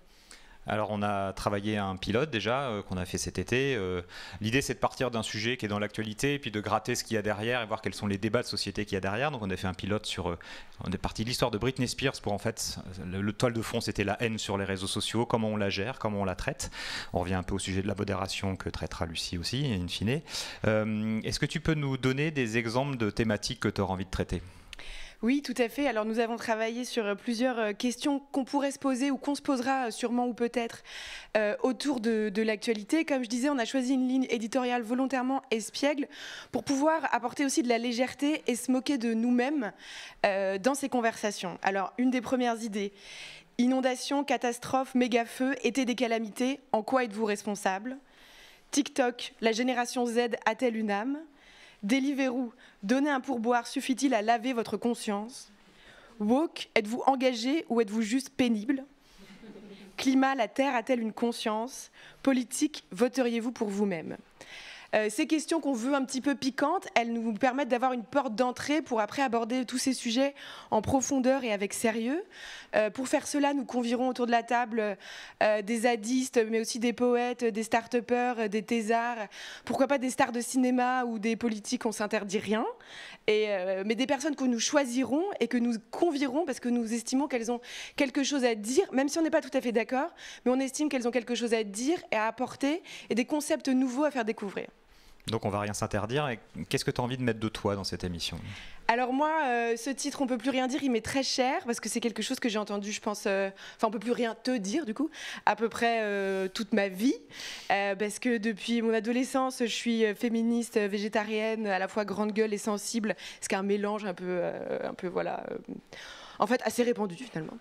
Alors on a travaillé un pilote déjà euh, qu'on a fait cet été. Euh, l'idée c'est de partir d'un sujet qui est dans l'actualité et puis de gratter ce qu'il y a derrière et voir quels sont les débats de société qu'il y a derrière. Donc on a fait un pilote sur, euh, on est parti de l'histoire de Britney Spears pour en fait le, le toile de fond c'était la haine sur les réseaux sociaux, comment on la gère, comment on la traite. On revient un peu au sujet de la modération que traitera Lucie aussi, in fine. Est-ce que tu peux nous donner des exemples de thématiques que tu auras envie de traiter oui, tout à fait. Alors nous avons travaillé sur euh, plusieurs euh, questions qu'on pourrait se poser ou qu'on se posera euh, sûrement ou peut-être autour de, l'actualité. Comme je disais, on a choisi une ligne éditoriale volontairement espiègle pour pouvoir apporter aussi de la légèreté et se moquer de nous-mêmes dans ces conversations. Alors une des premières idées, inondations, catastrophe, méga-feux, été des calamités, en quoi êtes-vous responsable TikTok, la génération Z a-t-elle une âme Deliveroo, donner un pourboire suffit-il à laver votre conscience Woke, êtes-vous engagé ou êtes-vous juste pénible Climat, la Terre a-t-elle une conscience Politique, voteriez-vous pour vous-même euh, ces questions qu'on veut un petit peu piquantes, elles nous permettent d'avoir une porte d'entrée pour après aborder tous ces sujets en profondeur et avec sérieux. Euh, pour faire cela, nous convierons autour de la table euh, des zadistes, mais aussi des poètes, des start-upers, des thésards, pourquoi pas des stars de cinéma ou des politiques, on s'interdit rien, et, mais des personnes que nous choisirons et que nous convierons parce que nous estimons qu'elles ont quelque chose à dire, même si on n'est pas tout à fait d'accord, mais on estime qu'elles ont quelque chose à dire et à apporter et des concepts nouveaux à faire découvrir. Donc on va rien s'interdire. Qu'est-ce que tu as envie de mettre de toi dans cette émission alors moi, euh, ce titre, on peut plus rien dire, il m'est très cher parce que c'est quelque chose que j'ai entendu, je pense, euh, enfin on on peut plus rien te dire du coup, à peu près euh, toute ma vie, parce que depuis mon adolescence, je suis féministe, végétarienne, à la fois grande gueule et sensible, ce qui est un mélange un peu, un peu voilà en fait assez répandu finalement.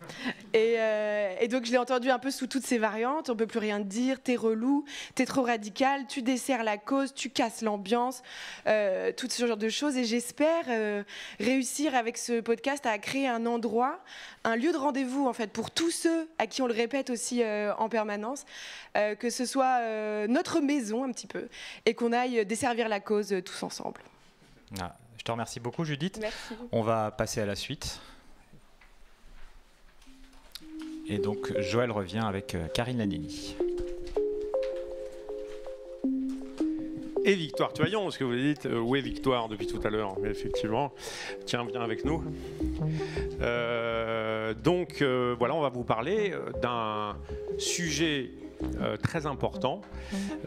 Euh, et, donc je l'ai entendu un peu sous toutes ces variantes, on peut plus rien dire, t'es relou, t'es trop radical, tu desserres la cause, tu casses l'ambiance, euh, tout ce genre de choses. Et j'espère euh, réussir avec ce podcast à créer un endroit, un lieu de rendez-vous en fait pour tous ceux à qui on le répète aussi en permanence, que ce soit notre maison un petit peu et qu'on aille desservir la cause tous ensemble. Ah, je te remercie beaucoup Judith. Merci. On va passer à la suite. Et donc Joël revient avec euh, Karine Lanini. et Victoire Tuyon. ce que vous dites euh, Oui, Victoire depuis tout à l'heure, mais effectivement, tiens, viens avec nous. Euh, donc voilà, on va vous parler d'un sujet euh, très important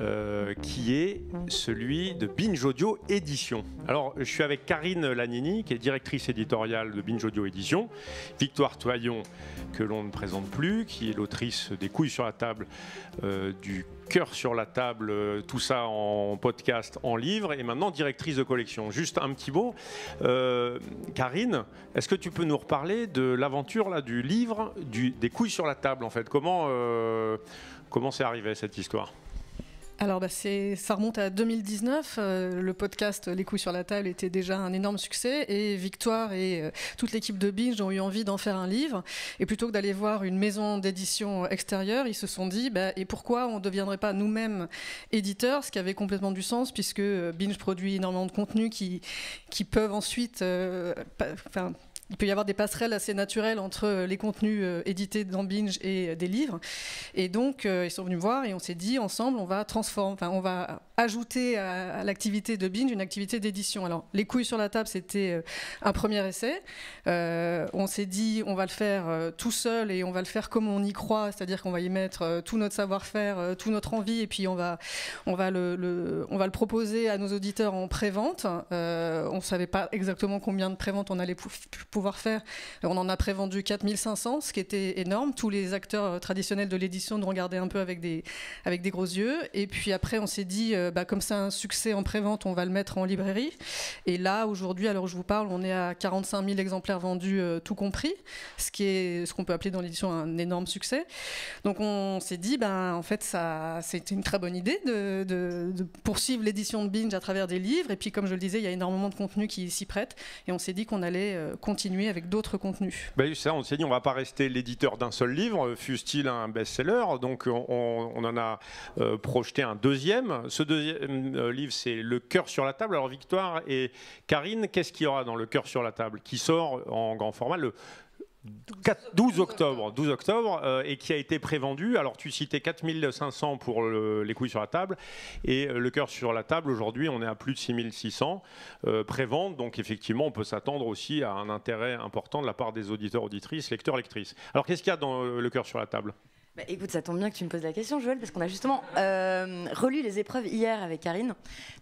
euh, qui est celui de Binge Audio Édition. Alors, je suis avec Karine Lanini, qui est directrice éditoriale de Binge Audio Édition, Victoire Toillon que l'on ne présente plus, qui est l'autrice des couilles sur la table euh, du cœur sur la table, tout ça en podcast, en livre, et maintenant directrice de collection. Juste un petit mot. Karine, est-ce que tu peux nous reparler de l'aventure là du livre, du, des couilles sur la table en fait Comment Comment c'est arrivé cette histoire alors, bah, c'est ça remonte à 2019. Euh, le podcast Les Couilles sur la table était déjà un énorme succès et Victoire et euh, toute l'équipe de Binge ont eu envie d'en faire un livre. Et plutôt que d'aller voir une maison d'édition extérieure, ils se sont dit bah, et pourquoi on ne deviendrait pas nous-mêmes éditeurs, ce qui avait complètement du sens puisque euh, Binge produit énormément de contenus qui, qui peuvent ensuite il peut y avoir des passerelles assez naturelles entre euh, les contenus euh, édités dans Binge et euh, des livres. Et donc, ils sont venus me voir et on s'est dit, ensemble, on va transformer, enfin, on va ajouter à, l'activité de Binge une activité d'édition. Alors, les couilles sur la table, c'était euh, un premier essai. Euh, on s'est dit, on va le faire euh, tout seul et on va le faire comme on y croit, c'est-à-dire qu'on va y mettre tout notre savoir-faire, tout notre envie, et puis on va, on va, le, on va le proposer à nos auditeurs en prévente. Euh, on ne savait pas exactement combien de pré-ventes on allait pouvoir faire. On en a prévendu 4500, ce qui était énorme. Tous les acteurs traditionnels de l'édition nous regardaient un peu avec des, avec des gros yeux. Et puis après, on s'est dit, bah, comme c'est un succès en prévente, on va le mettre en librairie. Et là, aujourd'hui, alors je vous parle, on est à 45 000 exemplaires vendus, euh, tout compris, ce qui est ce qu'on peut appeler dans l'édition un énorme succès. Donc on s'est dit, ben, en fait, ça, c'était une très bonne idée de, poursuivre l'édition de Binge à travers des livres. Et puis, comme je le disais, il y a énormément de contenu qui s'y prête. Et on s'est dit qu'on allait euh, continuer avec d'autres contenus. Ben ça, on s'est dit, on va pas rester l'éditeur d'un seul livre, euh, fût-il un best-seller. Donc on, en a projeté un deuxième. Ce deuxième deuxième euh, euh, livre, c'est Le cœur sur la table. Alors, Victoire et Karine, qu'est-ce qu'il y aura dans Le cœur sur la table qui sort en grand format le 12 octobre, 12 octobre euh, et qui a été prévendu. Alors tu citais 4500 pour les couilles sur la table et le cœur sur la table aujourd'hui on est à plus de 6600 préventes donc effectivement on peut s'attendre aussi à un intérêt important de la part des auditeurs, auditrices, lecteurs, lectrices. Alors qu'est-ce qu'il y a dans le cœur sur la table bah, écoute, ça tombe bien que tu me poses la question, Joël, parce qu'on a justement euh, relu les épreuves hier avec Karine.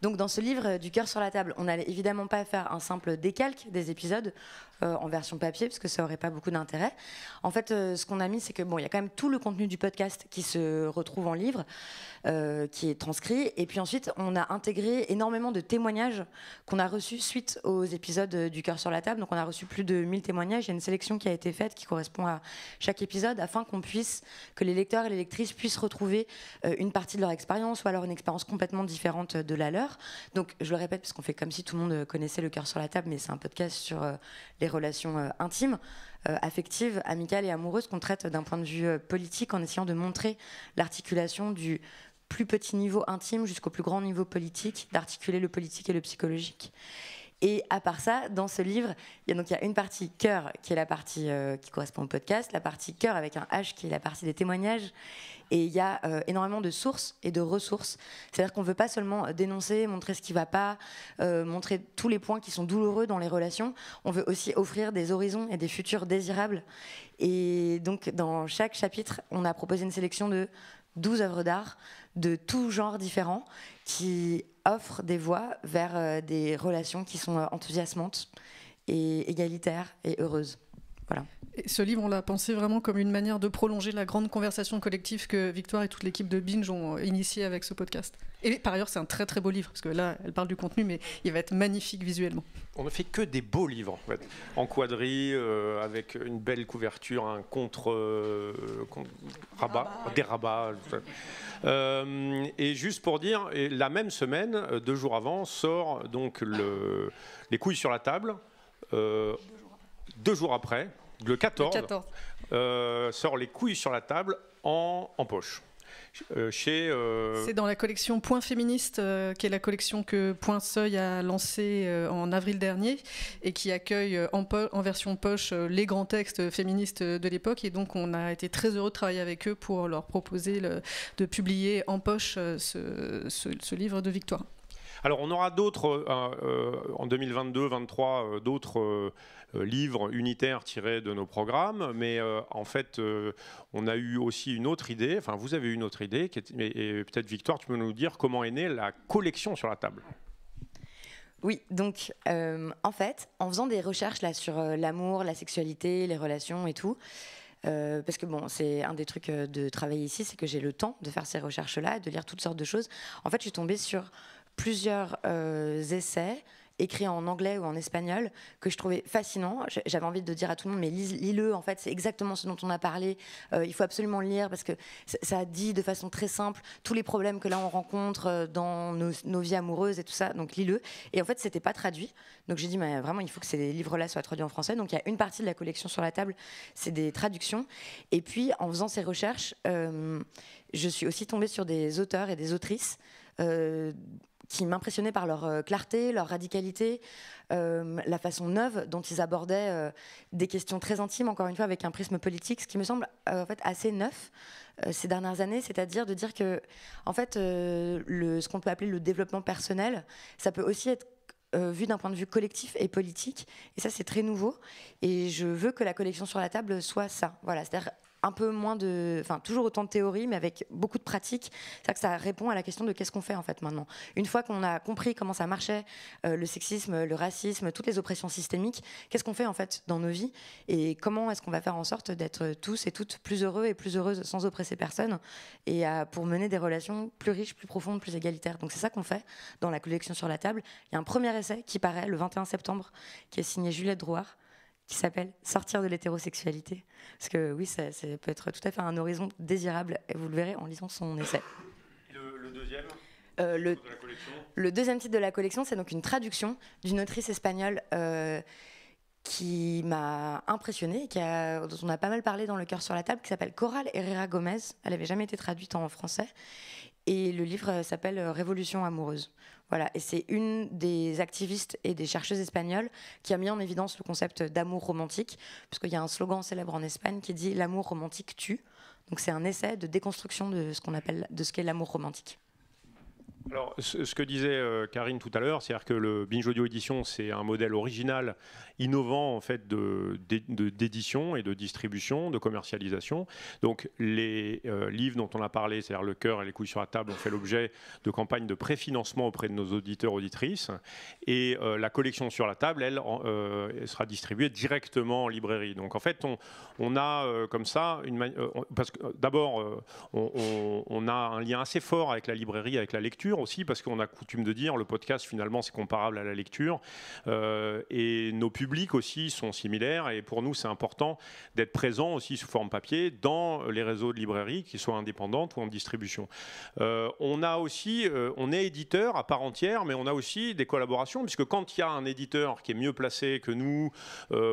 Donc, dans ce livre euh, du cœur sur la table, on n'allait évidemment pas faire un simple décalque des épisodes. Euh, en version papier parce que ça aurait pas beaucoup d'intérêt. En fait, euh, ce qu'on a mis, c'est que bon, il y a quand même tout le contenu du podcast qui se retrouve en livre, euh, qui est transcrit, et puis ensuite on a intégré énormément de témoignages qu'on a reçus suite aux épisodes du cœur sur la table. Donc on a reçu plus de 1000 témoignages. Il y a une sélection qui a été faite qui correspond à chaque épisode afin qu'on puisse, que les lecteurs et les lectrices puissent retrouver une partie de leur expérience ou alors une expérience complètement différente de la leur. Donc je le répète parce qu'on fait comme si tout le monde connaissait le cœur sur la table, mais c'est un podcast sur les relations euh, intimes, euh, affectives, amicales et amoureuses qu'on traite d'un point de vue euh, politique en essayant de montrer l'articulation du plus petit niveau intime jusqu'au plus grand niveau politique, d'articuler le politique et le psychologique. Et à part ça, dans ce livre, il y a donc il y a une partie cœur qui est la partie euh, qui correspond au podcast, la partie cœur avec un H qui est la partie des témoignages. Et il y a euh, énormément de sources et de ressources. C'est-à-dire qu'on ne veut pas seulement dénoncer, montrer ce qui ne va pas, euh, montrer tous les points qui sont douloureux dans les relations. On veut aussi offrir des horizons et des futurs désirables. Et donc dans chaque chapitre, on a proposé une sélection de 12 œuvres d'art de tous genre différents qui offrent des voies vers euh, des relations qui sont euh, enthousiasmantes et égalitaires et heureuses. Voilà. ce livre, on l'a pensé vraiment comme une manière de prolonger la grande conversation collective que Victoire et toute l'équipe de Binge ont initiée avec ce podcast. Et par ailleurs, c'est un très très beau livre, parce que là, elle parle du contenu, mais il va être magnifique visuellement. On ne fait que des beaux livres, en fait. quadrille, euh, avec une belle couverture, un contre, euh, rabat, des rabats. Euh, et juste pour dire, la même semaine, deux jours avant, sort donc Les couilles sur la table. deux jours après, le 14, euh, sort Les couilles sur la table en, en poche. Euh, chez. Euh, C'est dans la collection Point Féministe, qui est la collection que Point Seuil a lancée en avril dernier et qui accueille en, en, version poche les grands textes féministes de l'époque. Et donc, on a été très heureux de travailler avec eux pour leur proposer de publier en poche ce, ce, ce livre de Victoire. Alors, on aura d'autres en 2022, 23 d'autres euh, livre unitaire tiré de nos programmes, mais euh, en fait, euh, on a eu aussi une autre idée, enfin vous avez eu une autre idée, peut-être Victoire, tu peux nous dire comment est née la collection sur la table oui, donc en fait, en faisant des recherches là sur l'amour, la sexualité, les relations et tout, parce que bon, c'est un des trucs de travailler ici, c'est que j'ai le temps de faire ces recherches-là, de lire toutes sortes de choses. En fait, je suis tombée sur plusieurs essais écrit en anglais ou en espagnol que je trouvais fascinant. J'avais envie de dire à tout le monde, mais lis-le, en fait, c'est exactement ce dont on a parlé. Euh, il faut absolument le lire parce que ça dit de façon très simple tous les problèmes que là on rencontre euh, dans nos, vies amoureuses et tout ça. Donc lis-le. Et en fait, c'était pas traduit. Donc j'ai dit, mais vraiment, il faut que ces livres-là soient traduits en français. Donc il y a une partie de la collection sur la table, c'est des traductions. Et puis, en faisant ces recherches, euh, je suis aussi tombée sur des auteurs et des autrices euh, qui m'impressionnaient par leur euh, clarté, leur radicalité, euh, la façon neuve dont ils abordaient des questions très intimes, encore une fois avec un prisme politique, ce qui me semble en fait assez neuf ces dernières années, c'est-à-dire de dire que en fait le, ce qu'on peut appeler le développement personnel, ça peut aussi être vu d'un point de vue collectif et politique, et ça c'est très nouveau. Et je veux que la collection sur la table soit ça, voilà, c'est-à-dire un peu moins de, enfin toujours autant de théorie, mais avec beaucoup de pratique. C'est que ça répond à la question de qu'est-ce qu'on fait en fait maintenant. Une fois qu'on a compris comment ça marchait, euh, le sexisme, le racisme, toutes les oppressions systémiques, qu'est-ce qu'on fait en fait dans nos vies et comment est-ce qu'on va faire en sorte d'être tous et toutes plus heureux et plus heureuses sans oppresser personne et pour mener des relations plus riches, plus profondes, plus égalitaires. Donc c'est ça qu'on fait dans la collection sur la table. Il y a un premier essai qui paraît le 21 septembre, qui est signé Juliette Drouard qui s'appelle Sortir de l'hétérosexualité. Parce que oui, ça, peut être tout à fait un horizon désirable, et vous le verrez en lisant son essai. Le, le deuxième euh, le, deuxième titre de la collection, c'est donc une traduction d'une autrice espagnole euh, qui m'a impressionnée, qui a, dont on a pas mal parlé dans Le cœur sur la table, qui s'appelle Coral Herrera Gomez. Elle n'avait jamais été traduite en français. Et le livre s'appelle euh, Révolution amoureuse. Voilà, et c'est une des activistes et des chercheuses espagnoles qui a mis en évidence le concept d'amour romantique, puisqu'il y a un slogan célèbre en Espagne qui dit l'amour romantique tue. Donc c'est un essai de déconstruction de ce qu'on appelle de ce qu'est l'amour romantique. Alors, ce que disait euh, Karine tout à l'heure, c'est-à-dire que le Binge Audio Edition, c'est un modèle original, innovant en fait d'édition et de distribution, de commercialisation. Donc, les euh, livres dont on a parlé, c'est-à-dire Le cœur et les couilles sur la table, ont fait l'objet de campagnes de préfinancement auprès de nos auditeurs auditrices. Et euh, la collection sur la table, elle, sera distribuée directement en librairie. Donc, en fait, on, a comme ça une parce que d'abord, on a un lien assez fort avec la librairie, avec la lecture aussi, parce qu'on a coutume de dire, le podcast finalement c'est comparable à la lecture, euh, et nos publics aussi sont similaires, et pour nous c'est important d'être présent aussi sous forme papier dans les réseaux de librairies, qu'ils soient indépendantes ou en distribution. Euh, on a aussi, euh, on est éditeur à part entière, mais on a aussi des collaborations, puisque quand il y a un éditeur qui est mieux placé que nous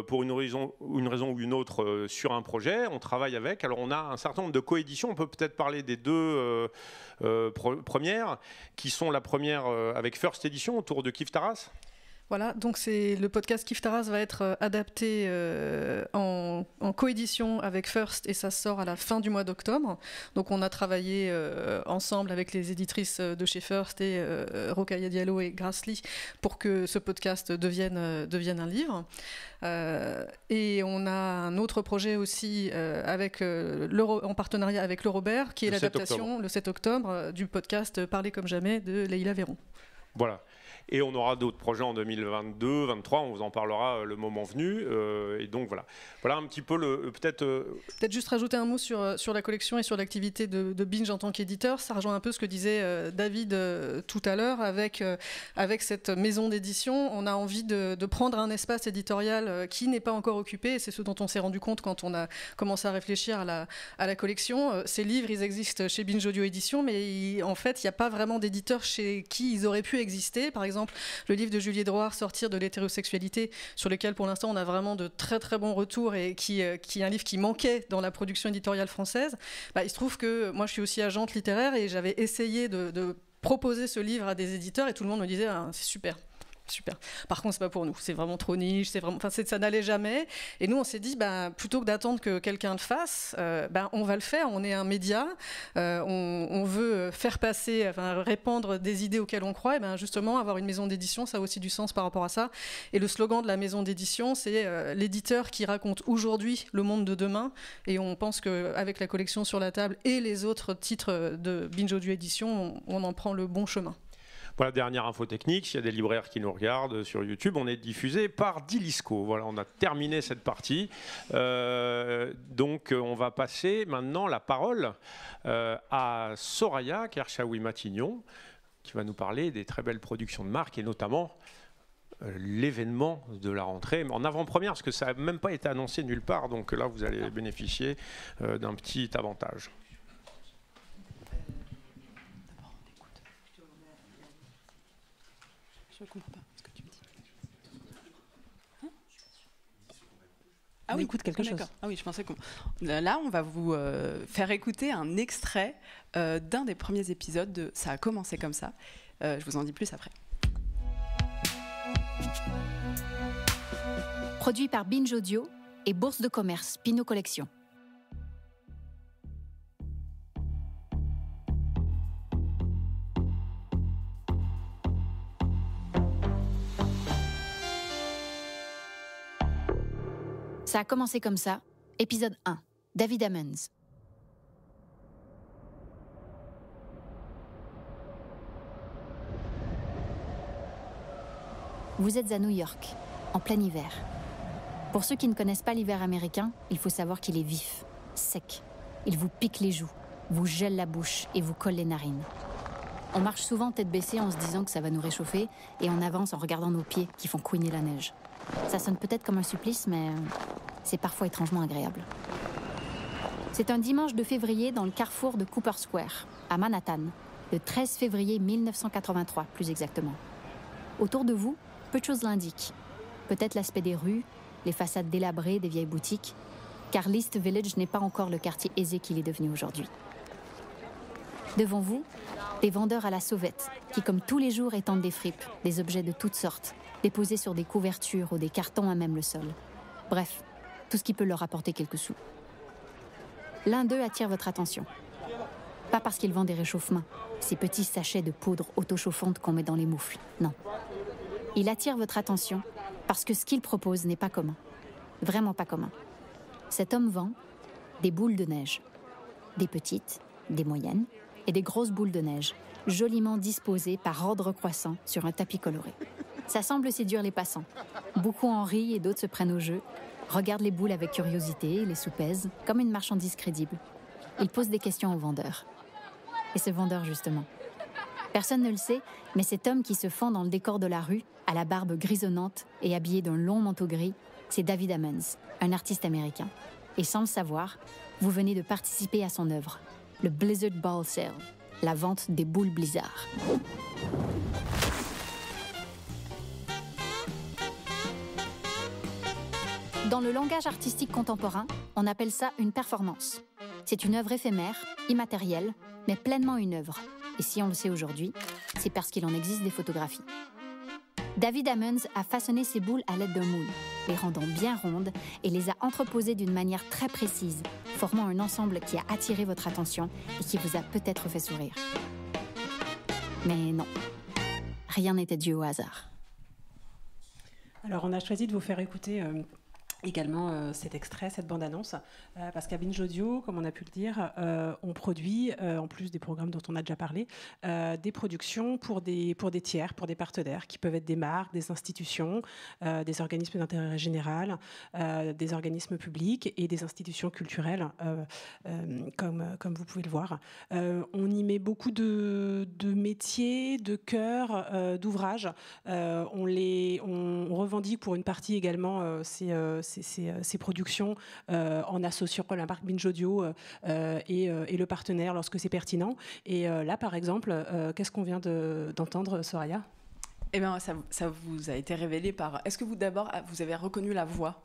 pour une raison, une raison ou une autre sur un projet, on travaille avec. Alors on a un certain nombre de coéditions, on peut peut-être parler des deux premières qui sont la première euh, avec First Edition autour de Kif Taras voilà, donc c'est le podcast Kif Taras va être euh, adapté euh, en, coédition avec First et ça sort à la fin du mois d'octobre. Donc on a travaillé euh, ensemble avec les éditrices de chez First et euh, Diallo et Grassley pour que ce podcast devienne, un livre. et on a un autre projet aussi en partenariat avec le Robert qui est l'adaptation le 7 octobre du podcast Parler comme jamais de Leïla Véron. Voilà, et on aura d'autres projets en 2022, 2023, on vous en parlera euh, le moment venu. Euh, et donc voilà. Voilà un petit peu le. Euh, peut-être. Peut-être juste rajouter un mot sur, sur la collection et sur l'activité de, Binge en tant qu'éditeur. Ça rejoint un peu ce que disait David tout à l'heure. Avec, avec cette maison d'édition, on a envie de, de, prendre un espace éditorial qui n'est pas encore occupé. c'est ce dont on s'est rendu compte quand on a commencé à réfléchir à la, à la collection. Ces livres, ils existent chez Binge Audio Édition, mais en fait, il n'y a pas vraiment d'éditeur chez qui ils auraient pu exister. Par exemple, exemple, le livre de Julie Drouard, Sortir de l'hétérosexualité, sur lequel pour l'instant on a vraiment de très très bons retours et qui, euh, est un livre qui manquait dans la production éditoriale française. Bah, il se trouve que moi je suis aussi agente littéraire et j'avais essayé de, proposer ce livre à des éditeurs et tout le monde me disait ah, c'est super super. Par contre, c'est pas pour nous. C'est vraiment trop niche. C'est vraiment, enfin, ça n'allait jamais. Et nous, on s'est dit, ben, plutôt que d'attendre que quelqu'un le fasse, euh, ben, on va le faire. On est un média. Euh, on, veut faire passer, répandre des idées auxquelles on croit. Et ben, justement, avoir une maison d'édition, ça a aussi du sens par rapport à ça. Et le slogan de la maison d'édition, c'est euh, l'éditeur qui raconte aujourd'hui le monde de demain. Et on pense que avec la collection sur la table et les autres titres de Binge Audio Édition, on en prend le bon chemin. Voilà, dernière info technique, s'il y a des libraires qui nous regardent sur YouTube, on est diffusé par Dilisco. Voilà, on a terminé cette partie. Euh, donc euh, on va passer maintenant la parole euh, à Soraya Kershawi Matignon, qui va nous parler des très belles productions de marque et notamment l'événement de la rentrée en avant-première, parce que ça n'a même pas été annoncé nulle part. Donc là, vous allez bénéficier d'un petit avantage. Je ne comprends pas ce que tu me dis. Hein ah oui, écoute quelque chose. Ah oui, je pensais qu'on. Euh, là, on va vous euh, faire écouter un extrait euh, d'un des premiers épisodes de Ça a commencé comme ça. je vous en dis plus après. Produit par Binge Audio et Bourse de commerce Pinot Collection. Ça a commencé comme ça, épisode 1, David Ammons. Vous êtes à New York, en plein hiver. Pour ceux qui ne connaissent pas l'hiver américain, il faut savoir qu'il est vif, sec. Il vous pique les joues, vous gèle la bouche et vous colle les narines. On marche souvent tête baissée en se disant que ça va nous réchauffer et on avance en regardant nos pieds qui font couiner la neige. Ça sonne peut-être comme un supplice, mais euh, c'est parfois étrangement agréable. C'est un dimanche de février dans le carrefour de Cooper Square, à Manhattan, le 13 février 1983 plus exactement. Autour de vous, peu de choses l'indiquent. Peut-être l'aspect des rues, les façades délabrées des vieilles boutiques, car l'East Village n'est pas encore le quartier aisé qu'il est devenu aujourd'hui. Devant vous, des vendeurs à la sauvette, qui comme tous les jours étendent des fripes, des objets de toutes sortes, déposés sur des couvertures ou des cartons à même le sol. Bref, tout ce qui peut leur apporter quelques sous. L'un d'eux attire votre attention. Pas parce qu'il vend des réchauffements, ces petits sachets de poudre auto-chauffante qu'on met dans les moufles, non. Il attire votre attention parce que ce qu'il propose n'est pas commun. Vraiment pas commun. Cet homme vend des boules de neige. Des petites, des moyennes et des grosses boules de neige, joliment disposées par ordre croissant sur un tapis coloré. Ça semble séduire les passants. Beaucoup en rient et d'autres se prennent au jeu, regarde les boules avec curiosité et les soupèse comme une marchandise crédible. Il pose des questions au vendeur. Et ce vendeur, justement. Personne ne le sait, mais cet homme qui se fend dans le décor de la rue, à la barbe grisonnante et habillé d'un long manteau gris, c'est David Ammons, un artiste américain. Et sans le savoir, vous venez de participer à son œuvre, le Blizzard Ball Sale, la vente des boules Blizzard. Dans le langage artistique contemporain, on appelle ça une performance. C'est une œuvre éphémère, immatérielle, mais pleinement une œuvre. Et si on le sait aujourd'hui, c'est parce qu'il en existe des photographies. David Ammons a façonné ses boules à l'aide d'un moule, les rendant bien rondes et les a entreposées d'une manière très précise, formant un ensemble qui a attiré votre attention et qui vous a peut-être fait sourire. Mais non, rien n'était dû au hasard. Alors on a choisi de vous faire écouter euh, également euh, cet extrait, cette bande-annonce, euh, parce qu'à Binge Audio, comme on a pu le dire, euh, on produit, en plus des programmes dont on a déjà parlé, des productions pour des, pour des tiers, pour des partenaires, qui peuvent être des marques, des institutions, des organismes d'intérêt général, des organismes publics et des institutions culturelles, comme, comme vous pouvez le voir. on y met beaucoup de, de métiers, de cœur, d'ouvrages. on, les, on, on revendique pour une partie également ces ses, euh, productions euh, en associant la marque Binge Audio euh, et, le partenaire lorsque c'est pertinent. Et là, par exemple, qu'est-ce qu'on vient d'entendre, Soraya eh bien, ça, vous a été révélé par. Est-ce que vous d'abord ah, vous avez reconnu la voix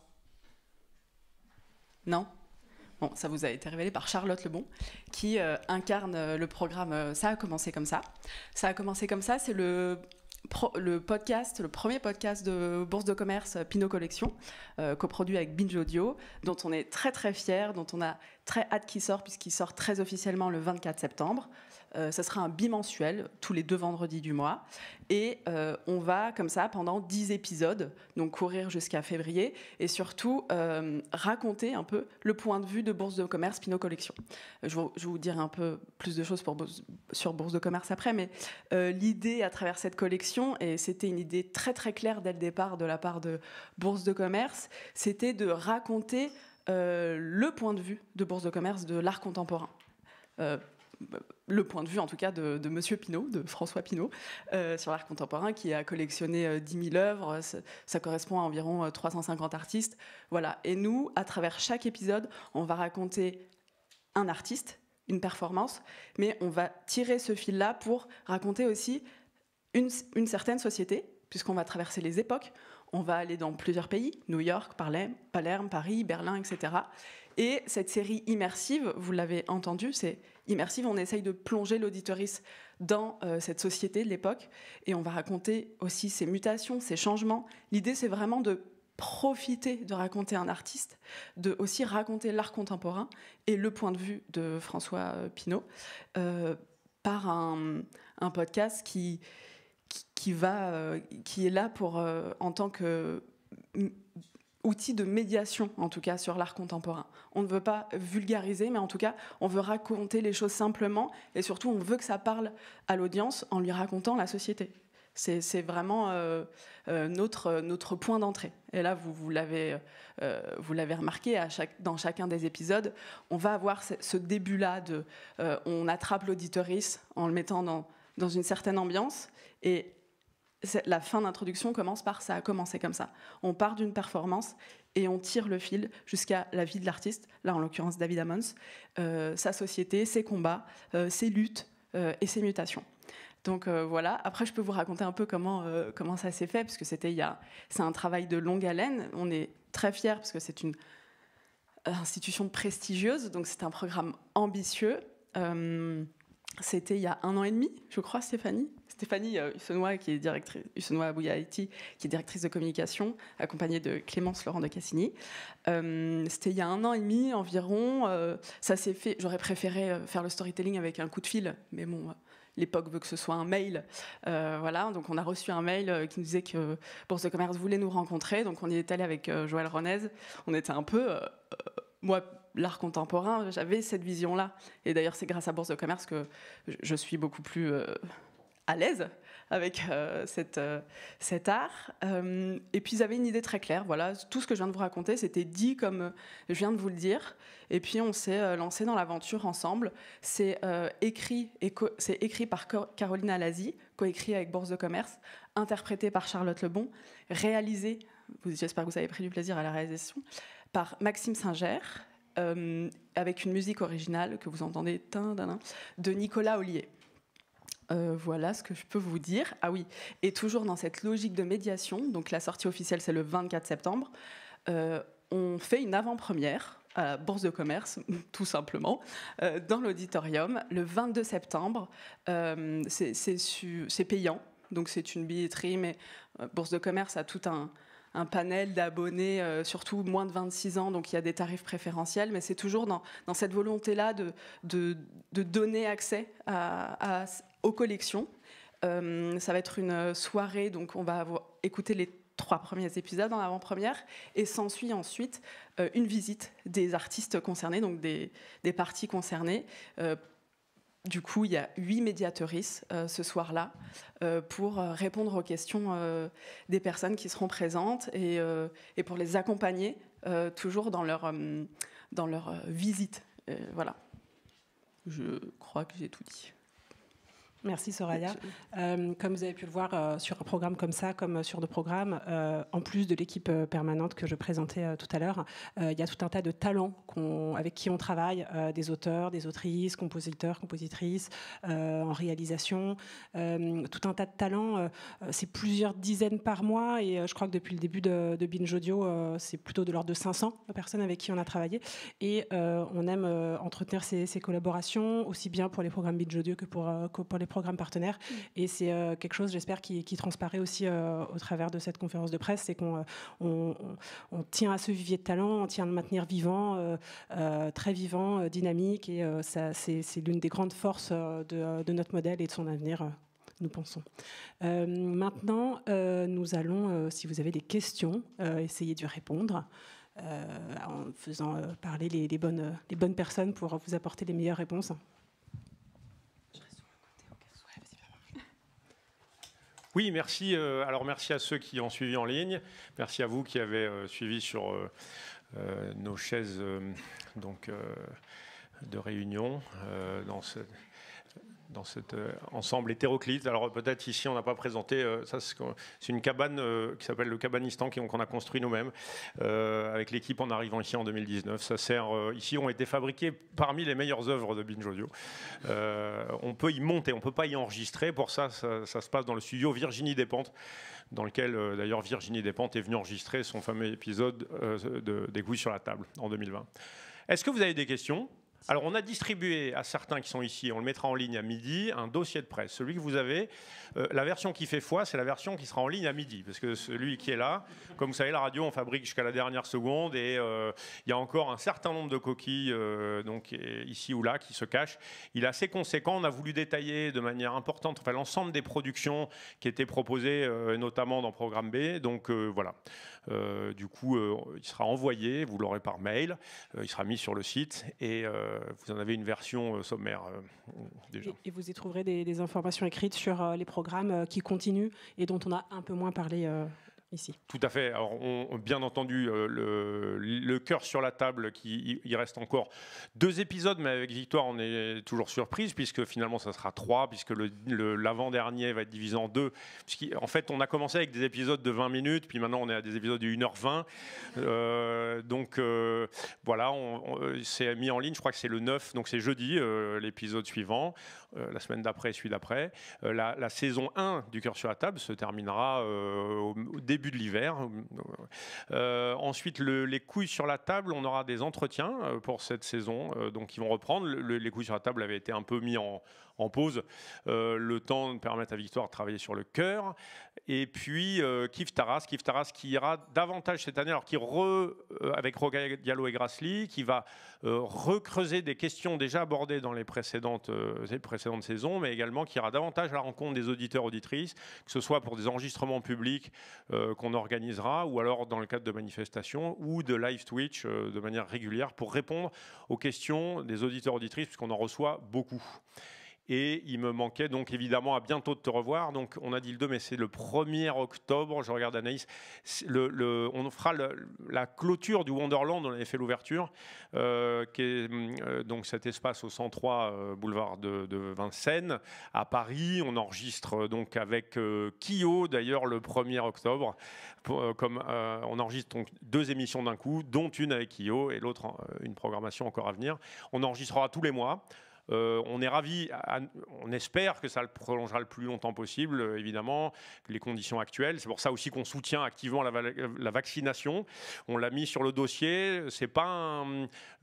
Non. Bon, ça vous a été révélé par Charlotte Lebon, qui incarne le programme. Ça a commencé comme ça. Ça a commencé comme ça. C'est le le podcast, le premier podcast de Bourse de Commerce euh, Pinot Collection, euh, coproduit avec Binge Audio, dont on est très très fier, dont on a très hâte qu'il sorte puisqu'il sort très officiellement le 24 septembre. Euh, ça sera un bimensuel, tous les deux vendredis du mois. Et euh, on va, comme ça, pendant 10 épisodes, donc courir jusqu'à février, et surtout euh, raconter un peu le point de vue de Bourse de Commerce Pinot Collection. Je vous, je vous dirai un peu plus de choses sur Bourse de Commerce après, mais l'idée à travers cette collection, et c'était une idée très très claire dès le départ de la part de Bourse de Commerce, c'était de raconter le point de vue de Bourse de Commerce de l'art contemporain le point de vue en tout cas de, Monsieur Pinault, de François Pinault, euh, sur l'art contemporain, qui a collectionné 10 euh, 000 œuvres, ça, correspond à environ 350 euh, artistes. Voilà. Et nous, à travers chaque épisode, on va raconter un artiste, une performance, mais on va tirer ce fil-là pour raconter aussi une, une certaine société, puisqu'on va traverser les époques, on va aller dans plusieurs pays, New York, Palerme, Paris, Berlin, etc. Et cette série immersive, vous l'avez entendu, c'est immersive, on essaye de plonger l'auditoris dans euh, cette société de l'époque et on va raconter aussi ses mutations, ses changements. L'idée, c'est vraiment de profiter de raconter un artiste, de aussi raconter l'art contemporain et le point de vue de François euh, Pinault euh, par un, podcast qui, qui, va, qui est là pour, en tant que outil de médiation, en tout cas, sur l'art contemporain. On ne veut pas vulgariser, mais en tout cas, on veut raconter les choses simplement, et surtout, on veut que ça parle à l'audience en lui racontant la société. C'est vraiment euh, euh, notre, notre point d'entrée. Et là, vous, euh, vous l'avez remarqué, à chaque, dans chacun des épisodes, on va avoir ce, début-là de on attrape l'auditoriste en le mettant dans, dans une certaine ambiance, et la fin d'introduction commence par ça a commencé comme ça. On part d'une performance et on tire le fil jusqu'à la vie de l'artiste, là en l'occurrence David Ammons, euh, sa société, ses combats, euh, ses luttes euh, et ses mutations. Donc voilà, après je peux vous raconter un peu comment, comment ça s'est fait, parce que c'était c'est un travail de longue haleine, on est très fiers parce que c'est une institution prestigieuse, donc c'est un programme ambitieux. C'était il y a un an et demi, je crois, Stéphanie. Stéphanie euh, Hussenois, qui est directrice, Hussenois qui est directrice de communication, accompagnée de Clémence Laurent de Cassini. Euh, c'était il y a un an et demi environ. Euh, ça s'est fait. J'aurais préféré faire le storytelling avec un coup de fil, mais bon, l'époque veut que ce soit un mail. voilà, donc on a reçu un mail qui nous disait que Bourse de Commerce voulait nous rencontrer. Donc on y est allé avec Joël Ronez. On était un peu. moi, l'art contemporain, j'avais cette vision-là. Et d'ailleurs, c'est grâce à Bourse de Commerce que je suis beaucoup plus euh, à l'aise avec euh, euh, cet art. et puis, j'avais une idée très claire. Voilà, tout ce que je viens de vous raconter, c'était dit comme je viens de vous le dire. Et puis, on s'est lancé dans l'aventure ensemble. C'est écrit, c'est écrit par Caroline Alazi, coécrit avec Bourse de Commerce, interprété par Charlotte Lebon, réalisé, j'espère que vous avez pris du plaisir à la réalisation, par Maxime Singer euh, avec une musique originale que vous entendez de Nicolas Ollier. Euh, voilà ce que je peux vous dire. Ah oui, et toujours dans cette logique de médiation, donc la sortie officielle c'est le 24 septembre, euh, on fait une avant-première à Bourse de commerce, tout simplement, dans l'auditorium, le 22 septembre. c'est payant, donc c'est une billetterie, mais Bourse de commerce a tout un, un panel d'abonnés, euh, surtout moins de 26 ans, donc il y a des tarifs préférentiels, mais c'est toujours dans, cette volonté-là de, de, donner accès à, aux collections. Euh, ça va être une soirée, donc on va avoir, écouter les trois premiers épisodes en avant-première, et s'ensuit ensuite euh, une visite des artistes concernés, donc des, des parties concernées, du coup, il y a huit médiatrices euh, ce soir-là euh, pour euh, répondre aux questions des personnes qui seront présentes et, pour les accompagner toujours dans leur, dans leur visite. voilà. Je crois que j'ai tout dit. Merci Soraya. Euh, comme vous avez pu le voir euh, sur un programme comme ça, comme euh, sur deux programmes, en plus de l'équipe permanente que je présentais tout à l'heure, il y a tout un tas de talents avec qui on travaille, des auteurs, des autrices, compositeurs, compositrices, en réalisation, tout un tas de talents. c'est plusieurs dizaines par mois et je crois que depuis le début de, de Binge Audio, c'est plutôt de l'ordre de 500 personnes avec qui on a travaillé et on aime entretenir ces, collaborations aussi bien pour les programmes Binge Audio que pour, que pour les programme partenaire mm. Et c'est euh, quelque chose, j'espère, qui, transparaît aussi euh, au travers de cette conférence de presse, c'est qu'on euh, on, tient à ce vivier de talent, on tient à le maintenir vivant, très vivant, dynamique, et ça, c'est, l'une des grandes forces de, de, notre modèle et de son avenir. nous pensons. maintenant, nous allons, si vous avez des questions, essayer d'y répondre. en faisant parler les, bonnes, les bonnes personnes pour vous apporter les meilleures réponses. Oui, merci. Euh, alors merci à ceux qui ont suivi en ligne. Merci à vous qui avez euh, suivi sur euh, nos chaises donc, de réunion dans ce dans cet euh, ensemble hétéroclite. Alors peut-être ici on n'a pas présenté, euh, c'est une cabane euh, qui s'appelle le Cabanistan qu'on a construit nous-mêmes avec l'équipe en arrivant ici en 2019. Ça sert, ici ont été fabriqués parmi les meilleures œuvres de Binge Audio. on peut y monter, on ne peut pas y enregistrer. Pour ça, ça, se passe dans le studio Virginie Despentes dans lequel d'ailleurs Virginie Despentes est venue enregistrer son fameux épisode de, des couilles sur la table en 2020. Est-ce que vous avez des questions alors, on a distribué à certains qui sont ici, on le mettra en ligne à midi, un dossier de presse. Celui que vous avez, euh, la version qui fait foi, c'est la version qui sera en ligne à midi, parce que celui qui est là, comme vous savez, la radio, on fabrique jusqu'à la dernière seconde, et euh, il y a encore un certain nombre de coquilles, euh, donc ici ou là, qui se cachent. Il est assez conséquent. On a voulu détailler de manière importante l'ensemble des productions qui étaient proposées, notamment dans Programme B. Donc voilà. du coup, il sera envoyé, vous l'aurez par mail, il sera mis sur le site et euh, vous en avez une version euh, sommaire euh, déjà. Et, vous y trouverez des informations écrites sur les programmes qui continuent et dont on a un peu moins parlé tout à fait. bien entendu, euh, le, cœur sur la table, il reste encore deux épisodes, mais avec Victoire, on est toujours surprise, puisque finalement, ça sera trois, puisque l'avant-dernier va être divisé en deux. En fait, on a commencé avec des épisodes de 20 minutes, puis maintenant, on est à des épisodes de 1h20. Euh, donc, euh, voilà, on, c'est mis en ligne, je crois que c'est le 9, donc c'est jeudi, l'épisode suivant. Euh, la semaine d'après, celui d'après. Euh, la, saison 1 du cœur sur la table se terminera euh, au, début de l'hiver. ensuite, les couilles sur la table, on aura des entretiens pour cette saison, donc ils vont reprendre. les couilles sur la table avaient été un peu mis en en pause, euh, le temps de permettre à Victoire de travailler sur le cœur. Et puis euh, Kif Taras, qui ira davantage cette année, alors qui re, euh, avec Roger Diallo et Grassley, qui va recreuser des questions déjà abordées dans les précédentes, les précédentes saisons, mais également qui ira davantage à la rencontre des auditeurs auditrices, que ce soit pour des enregistrements publics qu'on organisera, ou alors dans le cadre de manifestations ou de live Twitch de manière régulière pour répondre aux questions des auditeurs auditrices, puisqu'on en reçoit beaucoup. Et il me manquait donc évidemment à bientôt de te revoir. Donc on a dit le 2, mais c'est le 1er octobre. Je regarde Anaïs. on fera la clôture du Wonderland. On avait fait l'ouverture, euh, euh, donc cet espace au 103 euh, boulevard de, Vincennes à Paris. On enregistre donc avec Kyo d'ailleurs le 1er octobre. comme on enregistre donc deux émissions d'un coup, dont une avec Kyo et l'autre une programmation encore à venir. On enregistrera tous les mois. Euh, on est ravi, on espère que ça le prolongera le plus longtemps possible, euh, évidemment, les conditions actuelles. C'est pour ça aussi qu'on soutient activement la, euh, vaccination. On l'a mis sur le dossier. C'est pas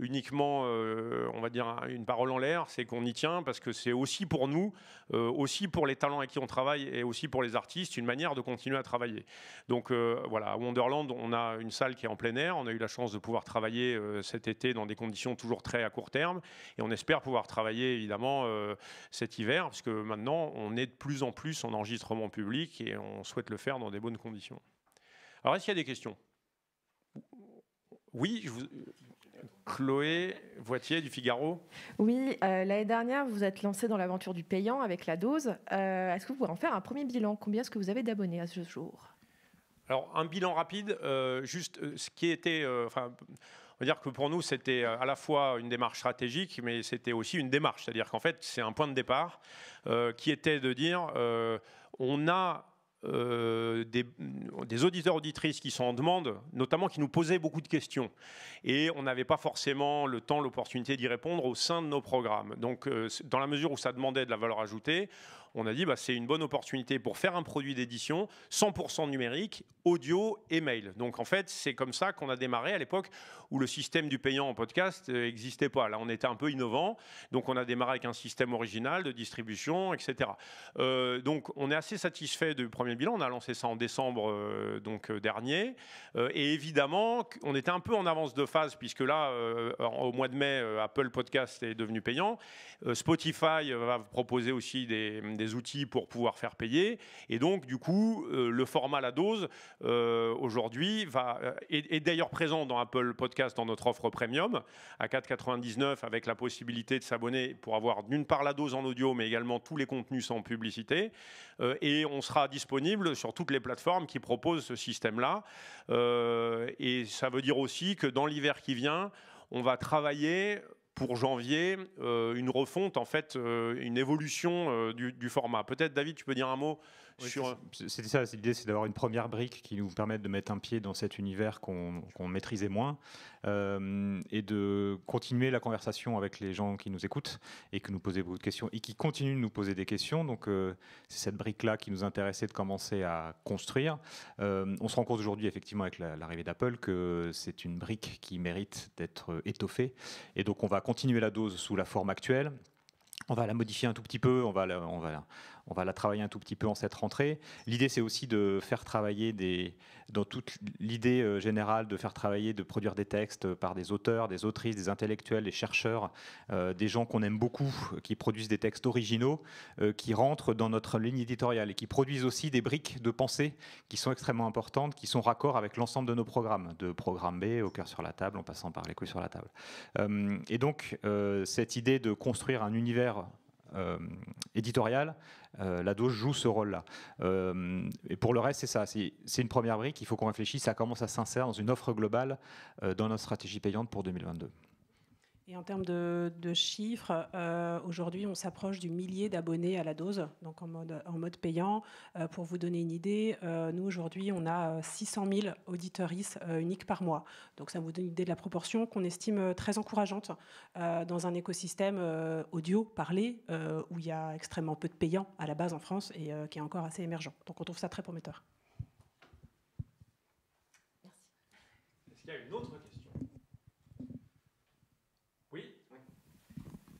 uniquement, on va dire, une parole en l'air. C'est qu'on y tient parce que c'est aussi pour nous, aussi pour les talents avec qui on travaille et aussi pour les artistes, une manière de continuer à travailler. Donc voilà, à Wonderland, on a une salle qui est en plein air. On a eu la chance de pouvoir travailler cet été dans des conditions toujours très à court terme et on espère pouvoir travailler évidemment euh, cet hiver, parce que maintenant, on est de plus en plus en enregistrement public et on souhaite le faire dans des bonnes conditions. Alors, est-ce qu'il y a des questions Oui, je Chloé Voitier du Figaro. Oui, euh, l'année dernière, vous êtes lancé dans l'aventure du payant avec la dose. Euh, est-ce que vous pouvez en faire un premier bilan Combien est-ce que vous avez d'abonnés à ce jour Alors, un bilan rapide, juste ce qui était dire que pour nous, c'était euh, à la fois une démarche stratégique, mais c'était aussi une démarche. C'est-à-dire qu'en fait, c'est un point de départ euh, qui était de dire euh, on a des, auditeurs auditrices qui sont en demande, notamment qui nous posaient beaucoup de questions. Et on n'avait pas forcément le temps, l'opportunité d'y répondre au sein de nos programmes. Donc, dans la mesure où ça demandait de la valeur ajoutée, on a dit bah, c'est une bonne opportunité pour faire un produit d'édition 100% numérique, audio et mail. Donc en fait, c'est comme ça qu'on a démarré à l'époque où le système du payant en podcast n'existait euh, pas. Là, on était un peu innovant, donc on a démarré avec un système original de distribution, etc. Euh, donc on est assez satisfait du premier bilan. On a lancé ça en décembre euh, donc dernier, et évidemment, on était un peu en avance de phase puisque là, au mois de mai, Apple Podcast est devenu payant. Spotify va proposer aussi des, des outils pour pouvoir faire payer. Et donc, du coup, euh, le format la dose, euh, aujourd'hui, va, euh, est, d'ailleurs présent dans Apple Podcast, dans notre offre premium, à 4,99 avec la possibilité de s'abonner pour avoir d'une part la dose en audio, mais également tous les contenus sans publicité. et on sera disponible sur toutes les plateformes qui proposent ce système-là. et ça veut dire aussi que dans l'hiver qui vient, on va travailler pour janvier euh, une refonte, en fait, euh, une évolution euh, du, format. Peut-être, David, tu peux dire un mot c'était ça, l'idée, c'est d'avoir une première brique qui nous permette de mettre un pied dans cet univers qu'on maîtrisait moins euh, et de continuer la conversation avec les gens qui nous écoutent et qui nous posaient beaucoup de questions et qui continuent de nous poser des questions. Donc, euh, c'est cette brique-là qui nous intéressait de commencer à construire. Euh, on se rend compte aujourd'hui, effectivement, avec l'arrivée d'Apple, que c'est une brique qui mérite d'être étoffée. Et donc, on va continuer la dose sous la forme actuelle on va la modifier un tout petit peu, on va, on va, la, on va la travailler un tout petit peu en cette rentrée. L'idée, c'est aussi de faire travailler dans toute l'idée euh, générale de faire travailler, de produire des textes euh, par des auteurs, des autrices, des intellectuels, des chercheurs, euh, des gens qu'on aime beaucoup, qui produisent des textes originaux, qui rentrent dans notre ligne éditoriale et qui produisent aussi des briques de pensée qui sont extrêmement importantes, qui sont raccords avec l'ensemble de nos programmes, de programme B au cœur sur la table, en passant par les couilles sur la table. et donc, cette idée de construire un univers euh, éditoriale, euh, la dose joue ce rôle-là. Euh, et pour le reste, c'est ça. C'est une première brique. Il faut qu'on réfléchisse à comment ça s'insère dans une offre globale dans notre stratégie payante pour 2022. Et en termes de, chiffres, euh, aujourd'hui, on s'approche du millier d'abonnés à la dose, donc en mode, en mode payant. Euh, pour vous donner une idée, euh, nous, aujourd'hui, on a 600 000 auditeuristes uniques par mois. Donc ça vous donne une idée de la proportion qu'on estime très encourageante dans un écosystème audio, parlé, où il y a extrêmement peu de payants à la base en France et qui est encore assez émergent. Donc on trouve ça très prometteur. Merci. Est-ce qu'il y a une autre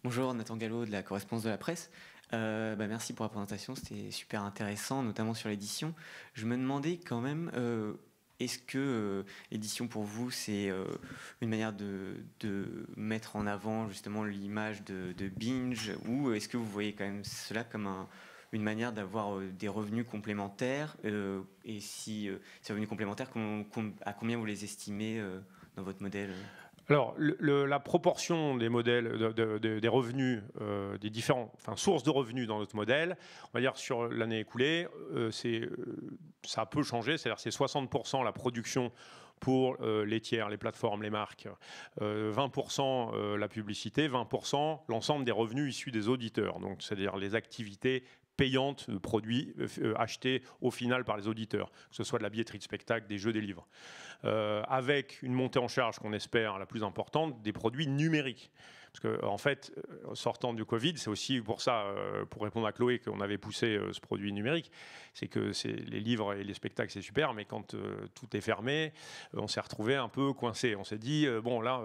Bonjour, Nathan Gallo de la Correspondance de la Presse. Euh, bah, merci pour la présentation, c'était super intéressant, notamment sur l'édition. Je me demandais quand même, euh, est-ce que euh, l'édition pour vous, c'est une manière de, mettre en avant justement l'image de, Binge, ou est-ce que vous voyez quand même cela comme une manière d'avoir des revenus complémentaires Et si ces revenus complémentaires, à combien vous les estimez dans votre modèle alors, la proportion des modèles, des revenus, euh, des différents, enfin, sources de revenus dans notre modèle, on va dire sur l'année écoulée, euh, c'est, euh, ça a peu changé, c'est-à-dire c'est 60% la production pour les tiers, les plateformes, les marques, 20% la publicité, 20% l'ensemble des revenus issus des auditeurs, donc c'est-à-dire les activités payantes de produits euh, euh, achetés au final par les auditeurs, que ce soit de la billetterie de spectacle, des jeux, des livres. Euh, avec une montée en charge qu'on espère la plus importante des produits numériques. Parce qu'en en fait, euh, sortant du Covid, c'est aussi pour ça, euh, pour répondre à Chloé, qu'on avait poussé euh, ce produit numérique. C'est que les livres et les spectacles, c'est super, mais quand tout est fermé, on s'est retrouvé un peu coincé. On s'est dit, bon, là,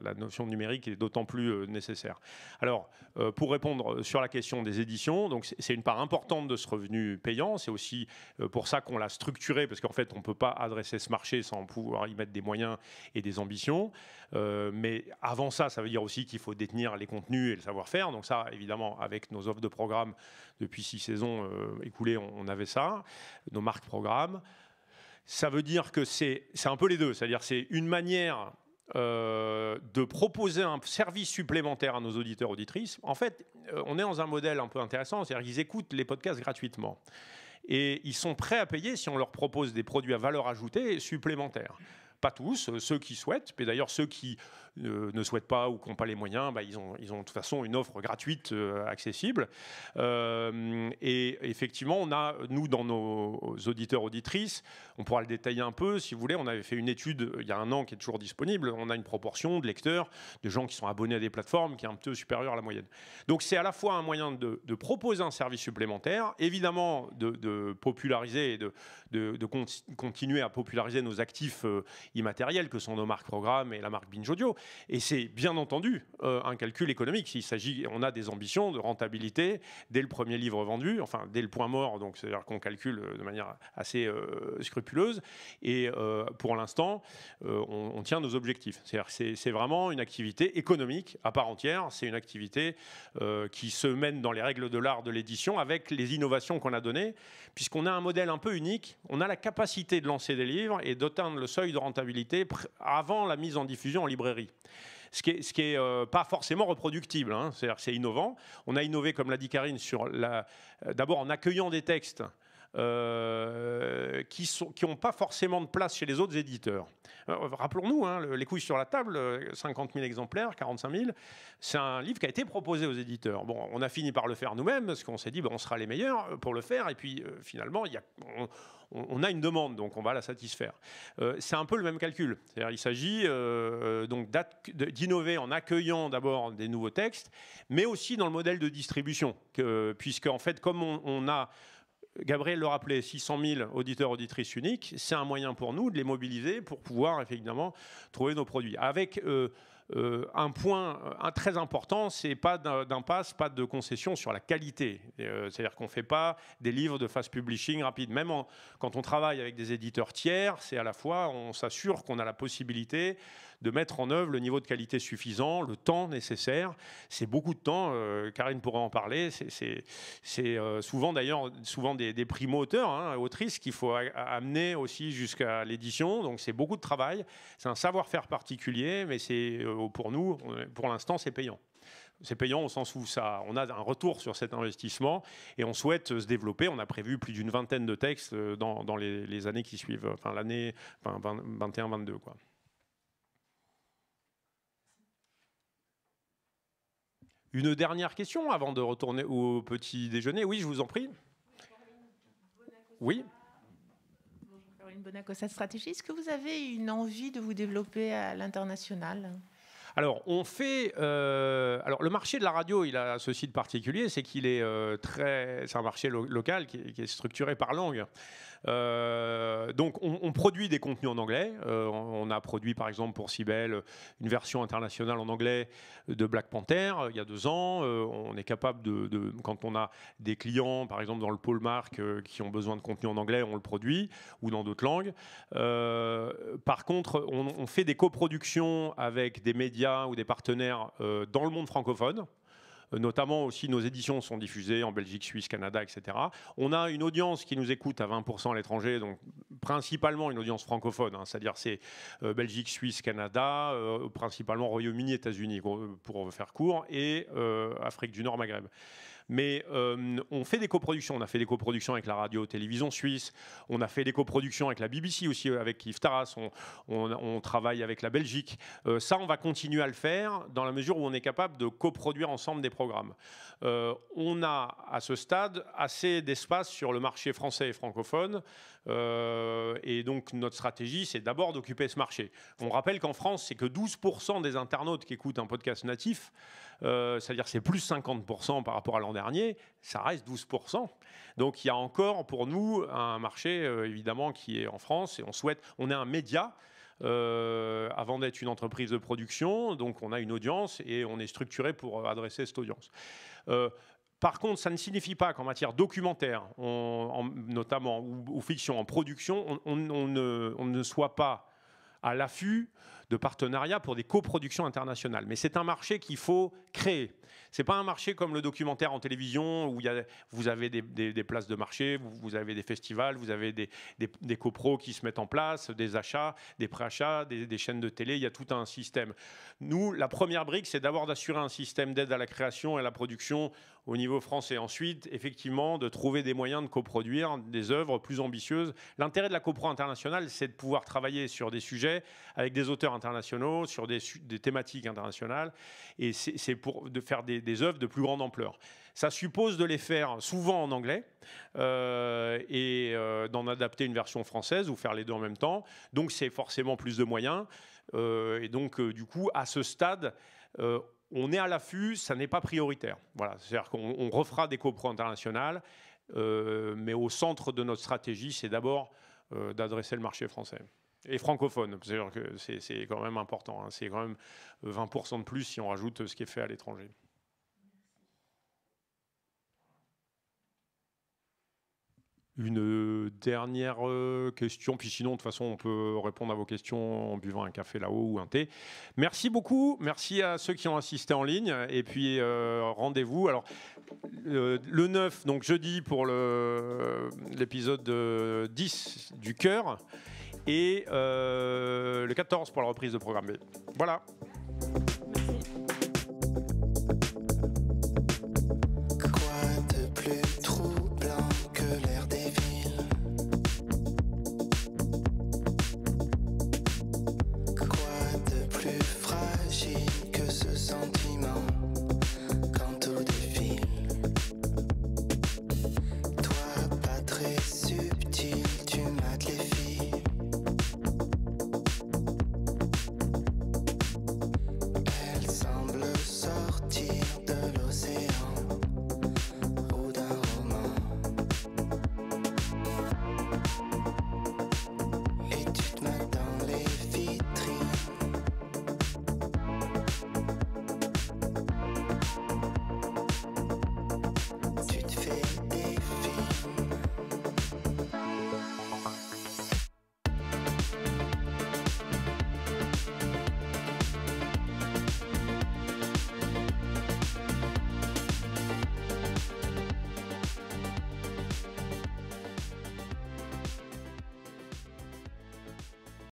la, notion numérique est d'autant plus nécessaire. Alors, pour répondre sur la question des éditions, c'est une part importante de ce revenu payant. C'est aussi pour ça qu'on l'a structuré, parce qu'en fait, on ne peut pas adresser ce marché sans pouvoir y mettre des moyens et des ambitions. Euh, mais avant ça, ça veut dire aussi qu'il faut détenir les contenus et le savoir-faire. Donc ça, évidemment, avec nos offres de programme depuis six saisons euh, écoulées, on, avait ça, nos marques programmes. Ça veut dire que c'est un peu les deux. C'est-à-dire c'est une manière euh, de proposer un service supplémentaire à nos auditeurs auditrices. En fait, on est dans un modèle un peu intéressant, c'est-à-dire qu'ils écoutent les podcasts gratuitement et ils sont prêts à payer si on leur propose des produits à valeur ajoutée supplémentaires pas tous, euh, ceux qui souhaitent, mais d'ailleurs ceux qui euh, ne souhaitent pas ou qui n'ont pas les moyens, bah, ils, ont, ils ont de toute façon une offre gratuite euh, accessible. Euh, et effectivement, on a, nous, dans nos auditeurs, auditrices, on pourra le détailler un peu, si vous voulez, on avait fait une étude il y a un an qui est toujours disponible, on a une proportion de lecteurs, de gens qui sont abonnés à des plateformes qui est un peu supérieure à la moyenne. Donc c'est à la fois un moyen de, proposer un service supplémentaire, évidemment de, populariser et de, de, continuer à populariser nos actifs immatériels que sont nos marques programmes et la marque Binge Audio, et c'est bien entendu euh, un calcul économique. Il s'agit, on a des ambitions de rentabilité dès le premier livre vendu, enfin dès le point mort, donc c'est-à-dire qu'on calcule euh, de manière assez euh, scrupuleuse. Et pour l'instant, on, tient nos objectifs. C'est-à-dire c'est vraiment une activité économique à part entière. C'est une activité qui se mène dans les règles de l'art de l'édition avec les innovations qu'on a données, puisqu'on a un modèle un peu unique. On a la capacité de lancer des livres et d'atteindre le seuil de rentabilité avant la mise en diffusion en librairie ce qui est, euh, pas forcément reproductible. Hein. C'est-à-dire, c'est innovant. On a innové, comme l'a dit Karine, sur euh, d'abord en accueillant des textes euh, qui n'ont qui pas forcément de place chez les autres éditeurs. Euh, rappelons-nous, hein, Les couilles sur la table, 50 euh, 000 exemplaires, 45 000, c'est un livre qui a été proposé aux éditeurs. Bon, on a fini par le faire nous-mêmes, parce qu'on s'est dit, ben, on sera les meilleurs pour le faire, et puis finalement, on, a une demande, donc on va la satisfaire. c'est un peu le même calcul. il s'agit donc d'innover en accueillant d'abord des nouveaux textes, mais aussi dans le modèle de distribution, puisque en fait, comme on, on a Gabriel le rappelait, 600 000 auditeurs, auditrices uniques, c'est un moyen pour nous de les mobiliser pour pouvoir effectivement trouver nos produits. Avec euh, euh, un point très important, c'est pas d'impasse, pas de concession sur la qualité. Euh, c'est-à-dire qu'on ne fait pas des livres de fast publishing rapide. Même quand on travaille avec des éditeurs tiers, c'est à la fois on s'assure qu'on a la possibilité de mettre en œuvre le niveau de qualité suffisant, le temps nécessaire. C'est beaucoup de temps, euh, Karine pourra en parler. C'est euh, souvent d'ailleurs souvent des, des primo-auteurs, hein, autrices qu'il faut amener aussi jusqu'à l'édition. Donc c'est beaucoup de travail, c'est un savoir-faire particulier, mais c'est euh, pour nous, pour l'instant, c'est payant. C'est payant au sens où ça, on a un retour sur cet investissement et on souhaite se développer. On a prévu plus d'une vingtaine de textes dans, les, années qui suivent, enfin l'année enfin, 21-22. Une dernière question avant de retourner au petit déjeuner. Oui, je vous en prie. Oui. Bonjour Caroline Bonacossa, stratégie. Est-ce que vous avez une envie de vous développer à l'international alors, on fait. Euh, alors, le marché de la radio, il a ceci de particulier, c'est qu'il est, euh, très. C'est un marché local qui est, structuré par langue. Euh, donc, on, produit des contenus en anglais. on a produit, par exemple, pour Cybelle, une version internationale en anglais de Black Panther il y a deux ans. on est capable de, quand on a des clients, par exemple dans le pôle marque, qui ont besoin de contenu en anglais, on le produit ou dans d'autres langues. par contre, on fait des coproductions avec des médias ou des partenaires euh, dans le monde francophone. Euh, notamment aussi, nos éditions sont diffusées en Belgique, Suisse, Canada, etc. On a une audience qui nous écoute à 20% à l'étranger, donc principalement une audience francophone, hein. c'est-à-dire c'est euh, Belgique, Suisse, Canada, principalement Royaume-Uni, États-Unis, pour faire court, et Afrique du Nord, Maghreb. Mais euh, on fait des coproductions. On a fait des coproductions avec la radio-télévision suisse. On a fait des coproductions avec la BBC aussi, euh, avec Yves Taras. On, travaille avec la Belgique. Euh, ça, on va continuer à le faire dans la mesure où on est capable de coproduire ensemble des programmes. on a à ce stade assez d'espace sur le marché français et francophone euh, et donc notre stratégie, c'est d'abord d'occuper ce marché. On rappelle qu'en France, c'est que 12% des internautes qui écoutent un podcast natif, euh, c'est-à-dire c'est plus 50% par rapport à l'an dernier, ça reste 12%. Donc il y a encore pour nous un marché euh, évidemment qui est en France et on souhaite, on est un média. avant d'être une entreprise de production. Donc on a une audience et on est structuré pour adresser cette audience. Euh, par contre, ça ne signifie pas qu'en matière documentaire, notamment, ou, fiction, en production, on, ne, soit pas à l'affût de partenariats pour des coproductions internationales. Mais c'est un marché qu'il faut créer. C'est pas un marché comme le documentaire en télévision où y a, vous avez des, des, places de marché, vous, avez des festivals, vous avez des, des, copros qui se mettent en place, des achats, des préachats, des chaînes de télé. Il y a tout un système. Nous, la première brique, c'est d'abord d'assurer un système d'aide à la création et à la production au niveau français. Ensuite, effectivement, de trouver des moyens de coproduire des œuvres plus ambitieuses. L'intérêt de la copro internationale, c'est de pouvoir travailler sur des sujets avec des auteurs internationaux, sur des, thématiques internationales, et c'est pour de faire des, œuvres de plus grande ampleur. Ça suppose de les faire souvent en anglais euh, et euh, d'en adapter une version française ou faire les deux en même temps. Donc c'est forcément plus de moyens. Euh, et donc du coup, à ce stade, on est à l'affût, ça n'est pas prioritaire. Voilà, c'est-à-dire qu'on refera des copro internationales, mais au centre de notre stratégie, c'est d'abord d'adresser le marché français. Et francophone, cest quand même important. Hein. C'est quand même 20% de plus si on rajoute ce qui est fait à l'étranger. Une dernière euh, question, puis sinon, de toute façon, on peut répondre à vos questions en buvant un café là-haut ou un thé. Merci beaucoup, merci à ceux qui ont assisté en ligne, et puis euh, rendez-vous. Alors, le, le, 9, donc jeudi, pour euh, l'épisode 10 du cœur et euh, le 14 pour la reprise de programme B. Voilà.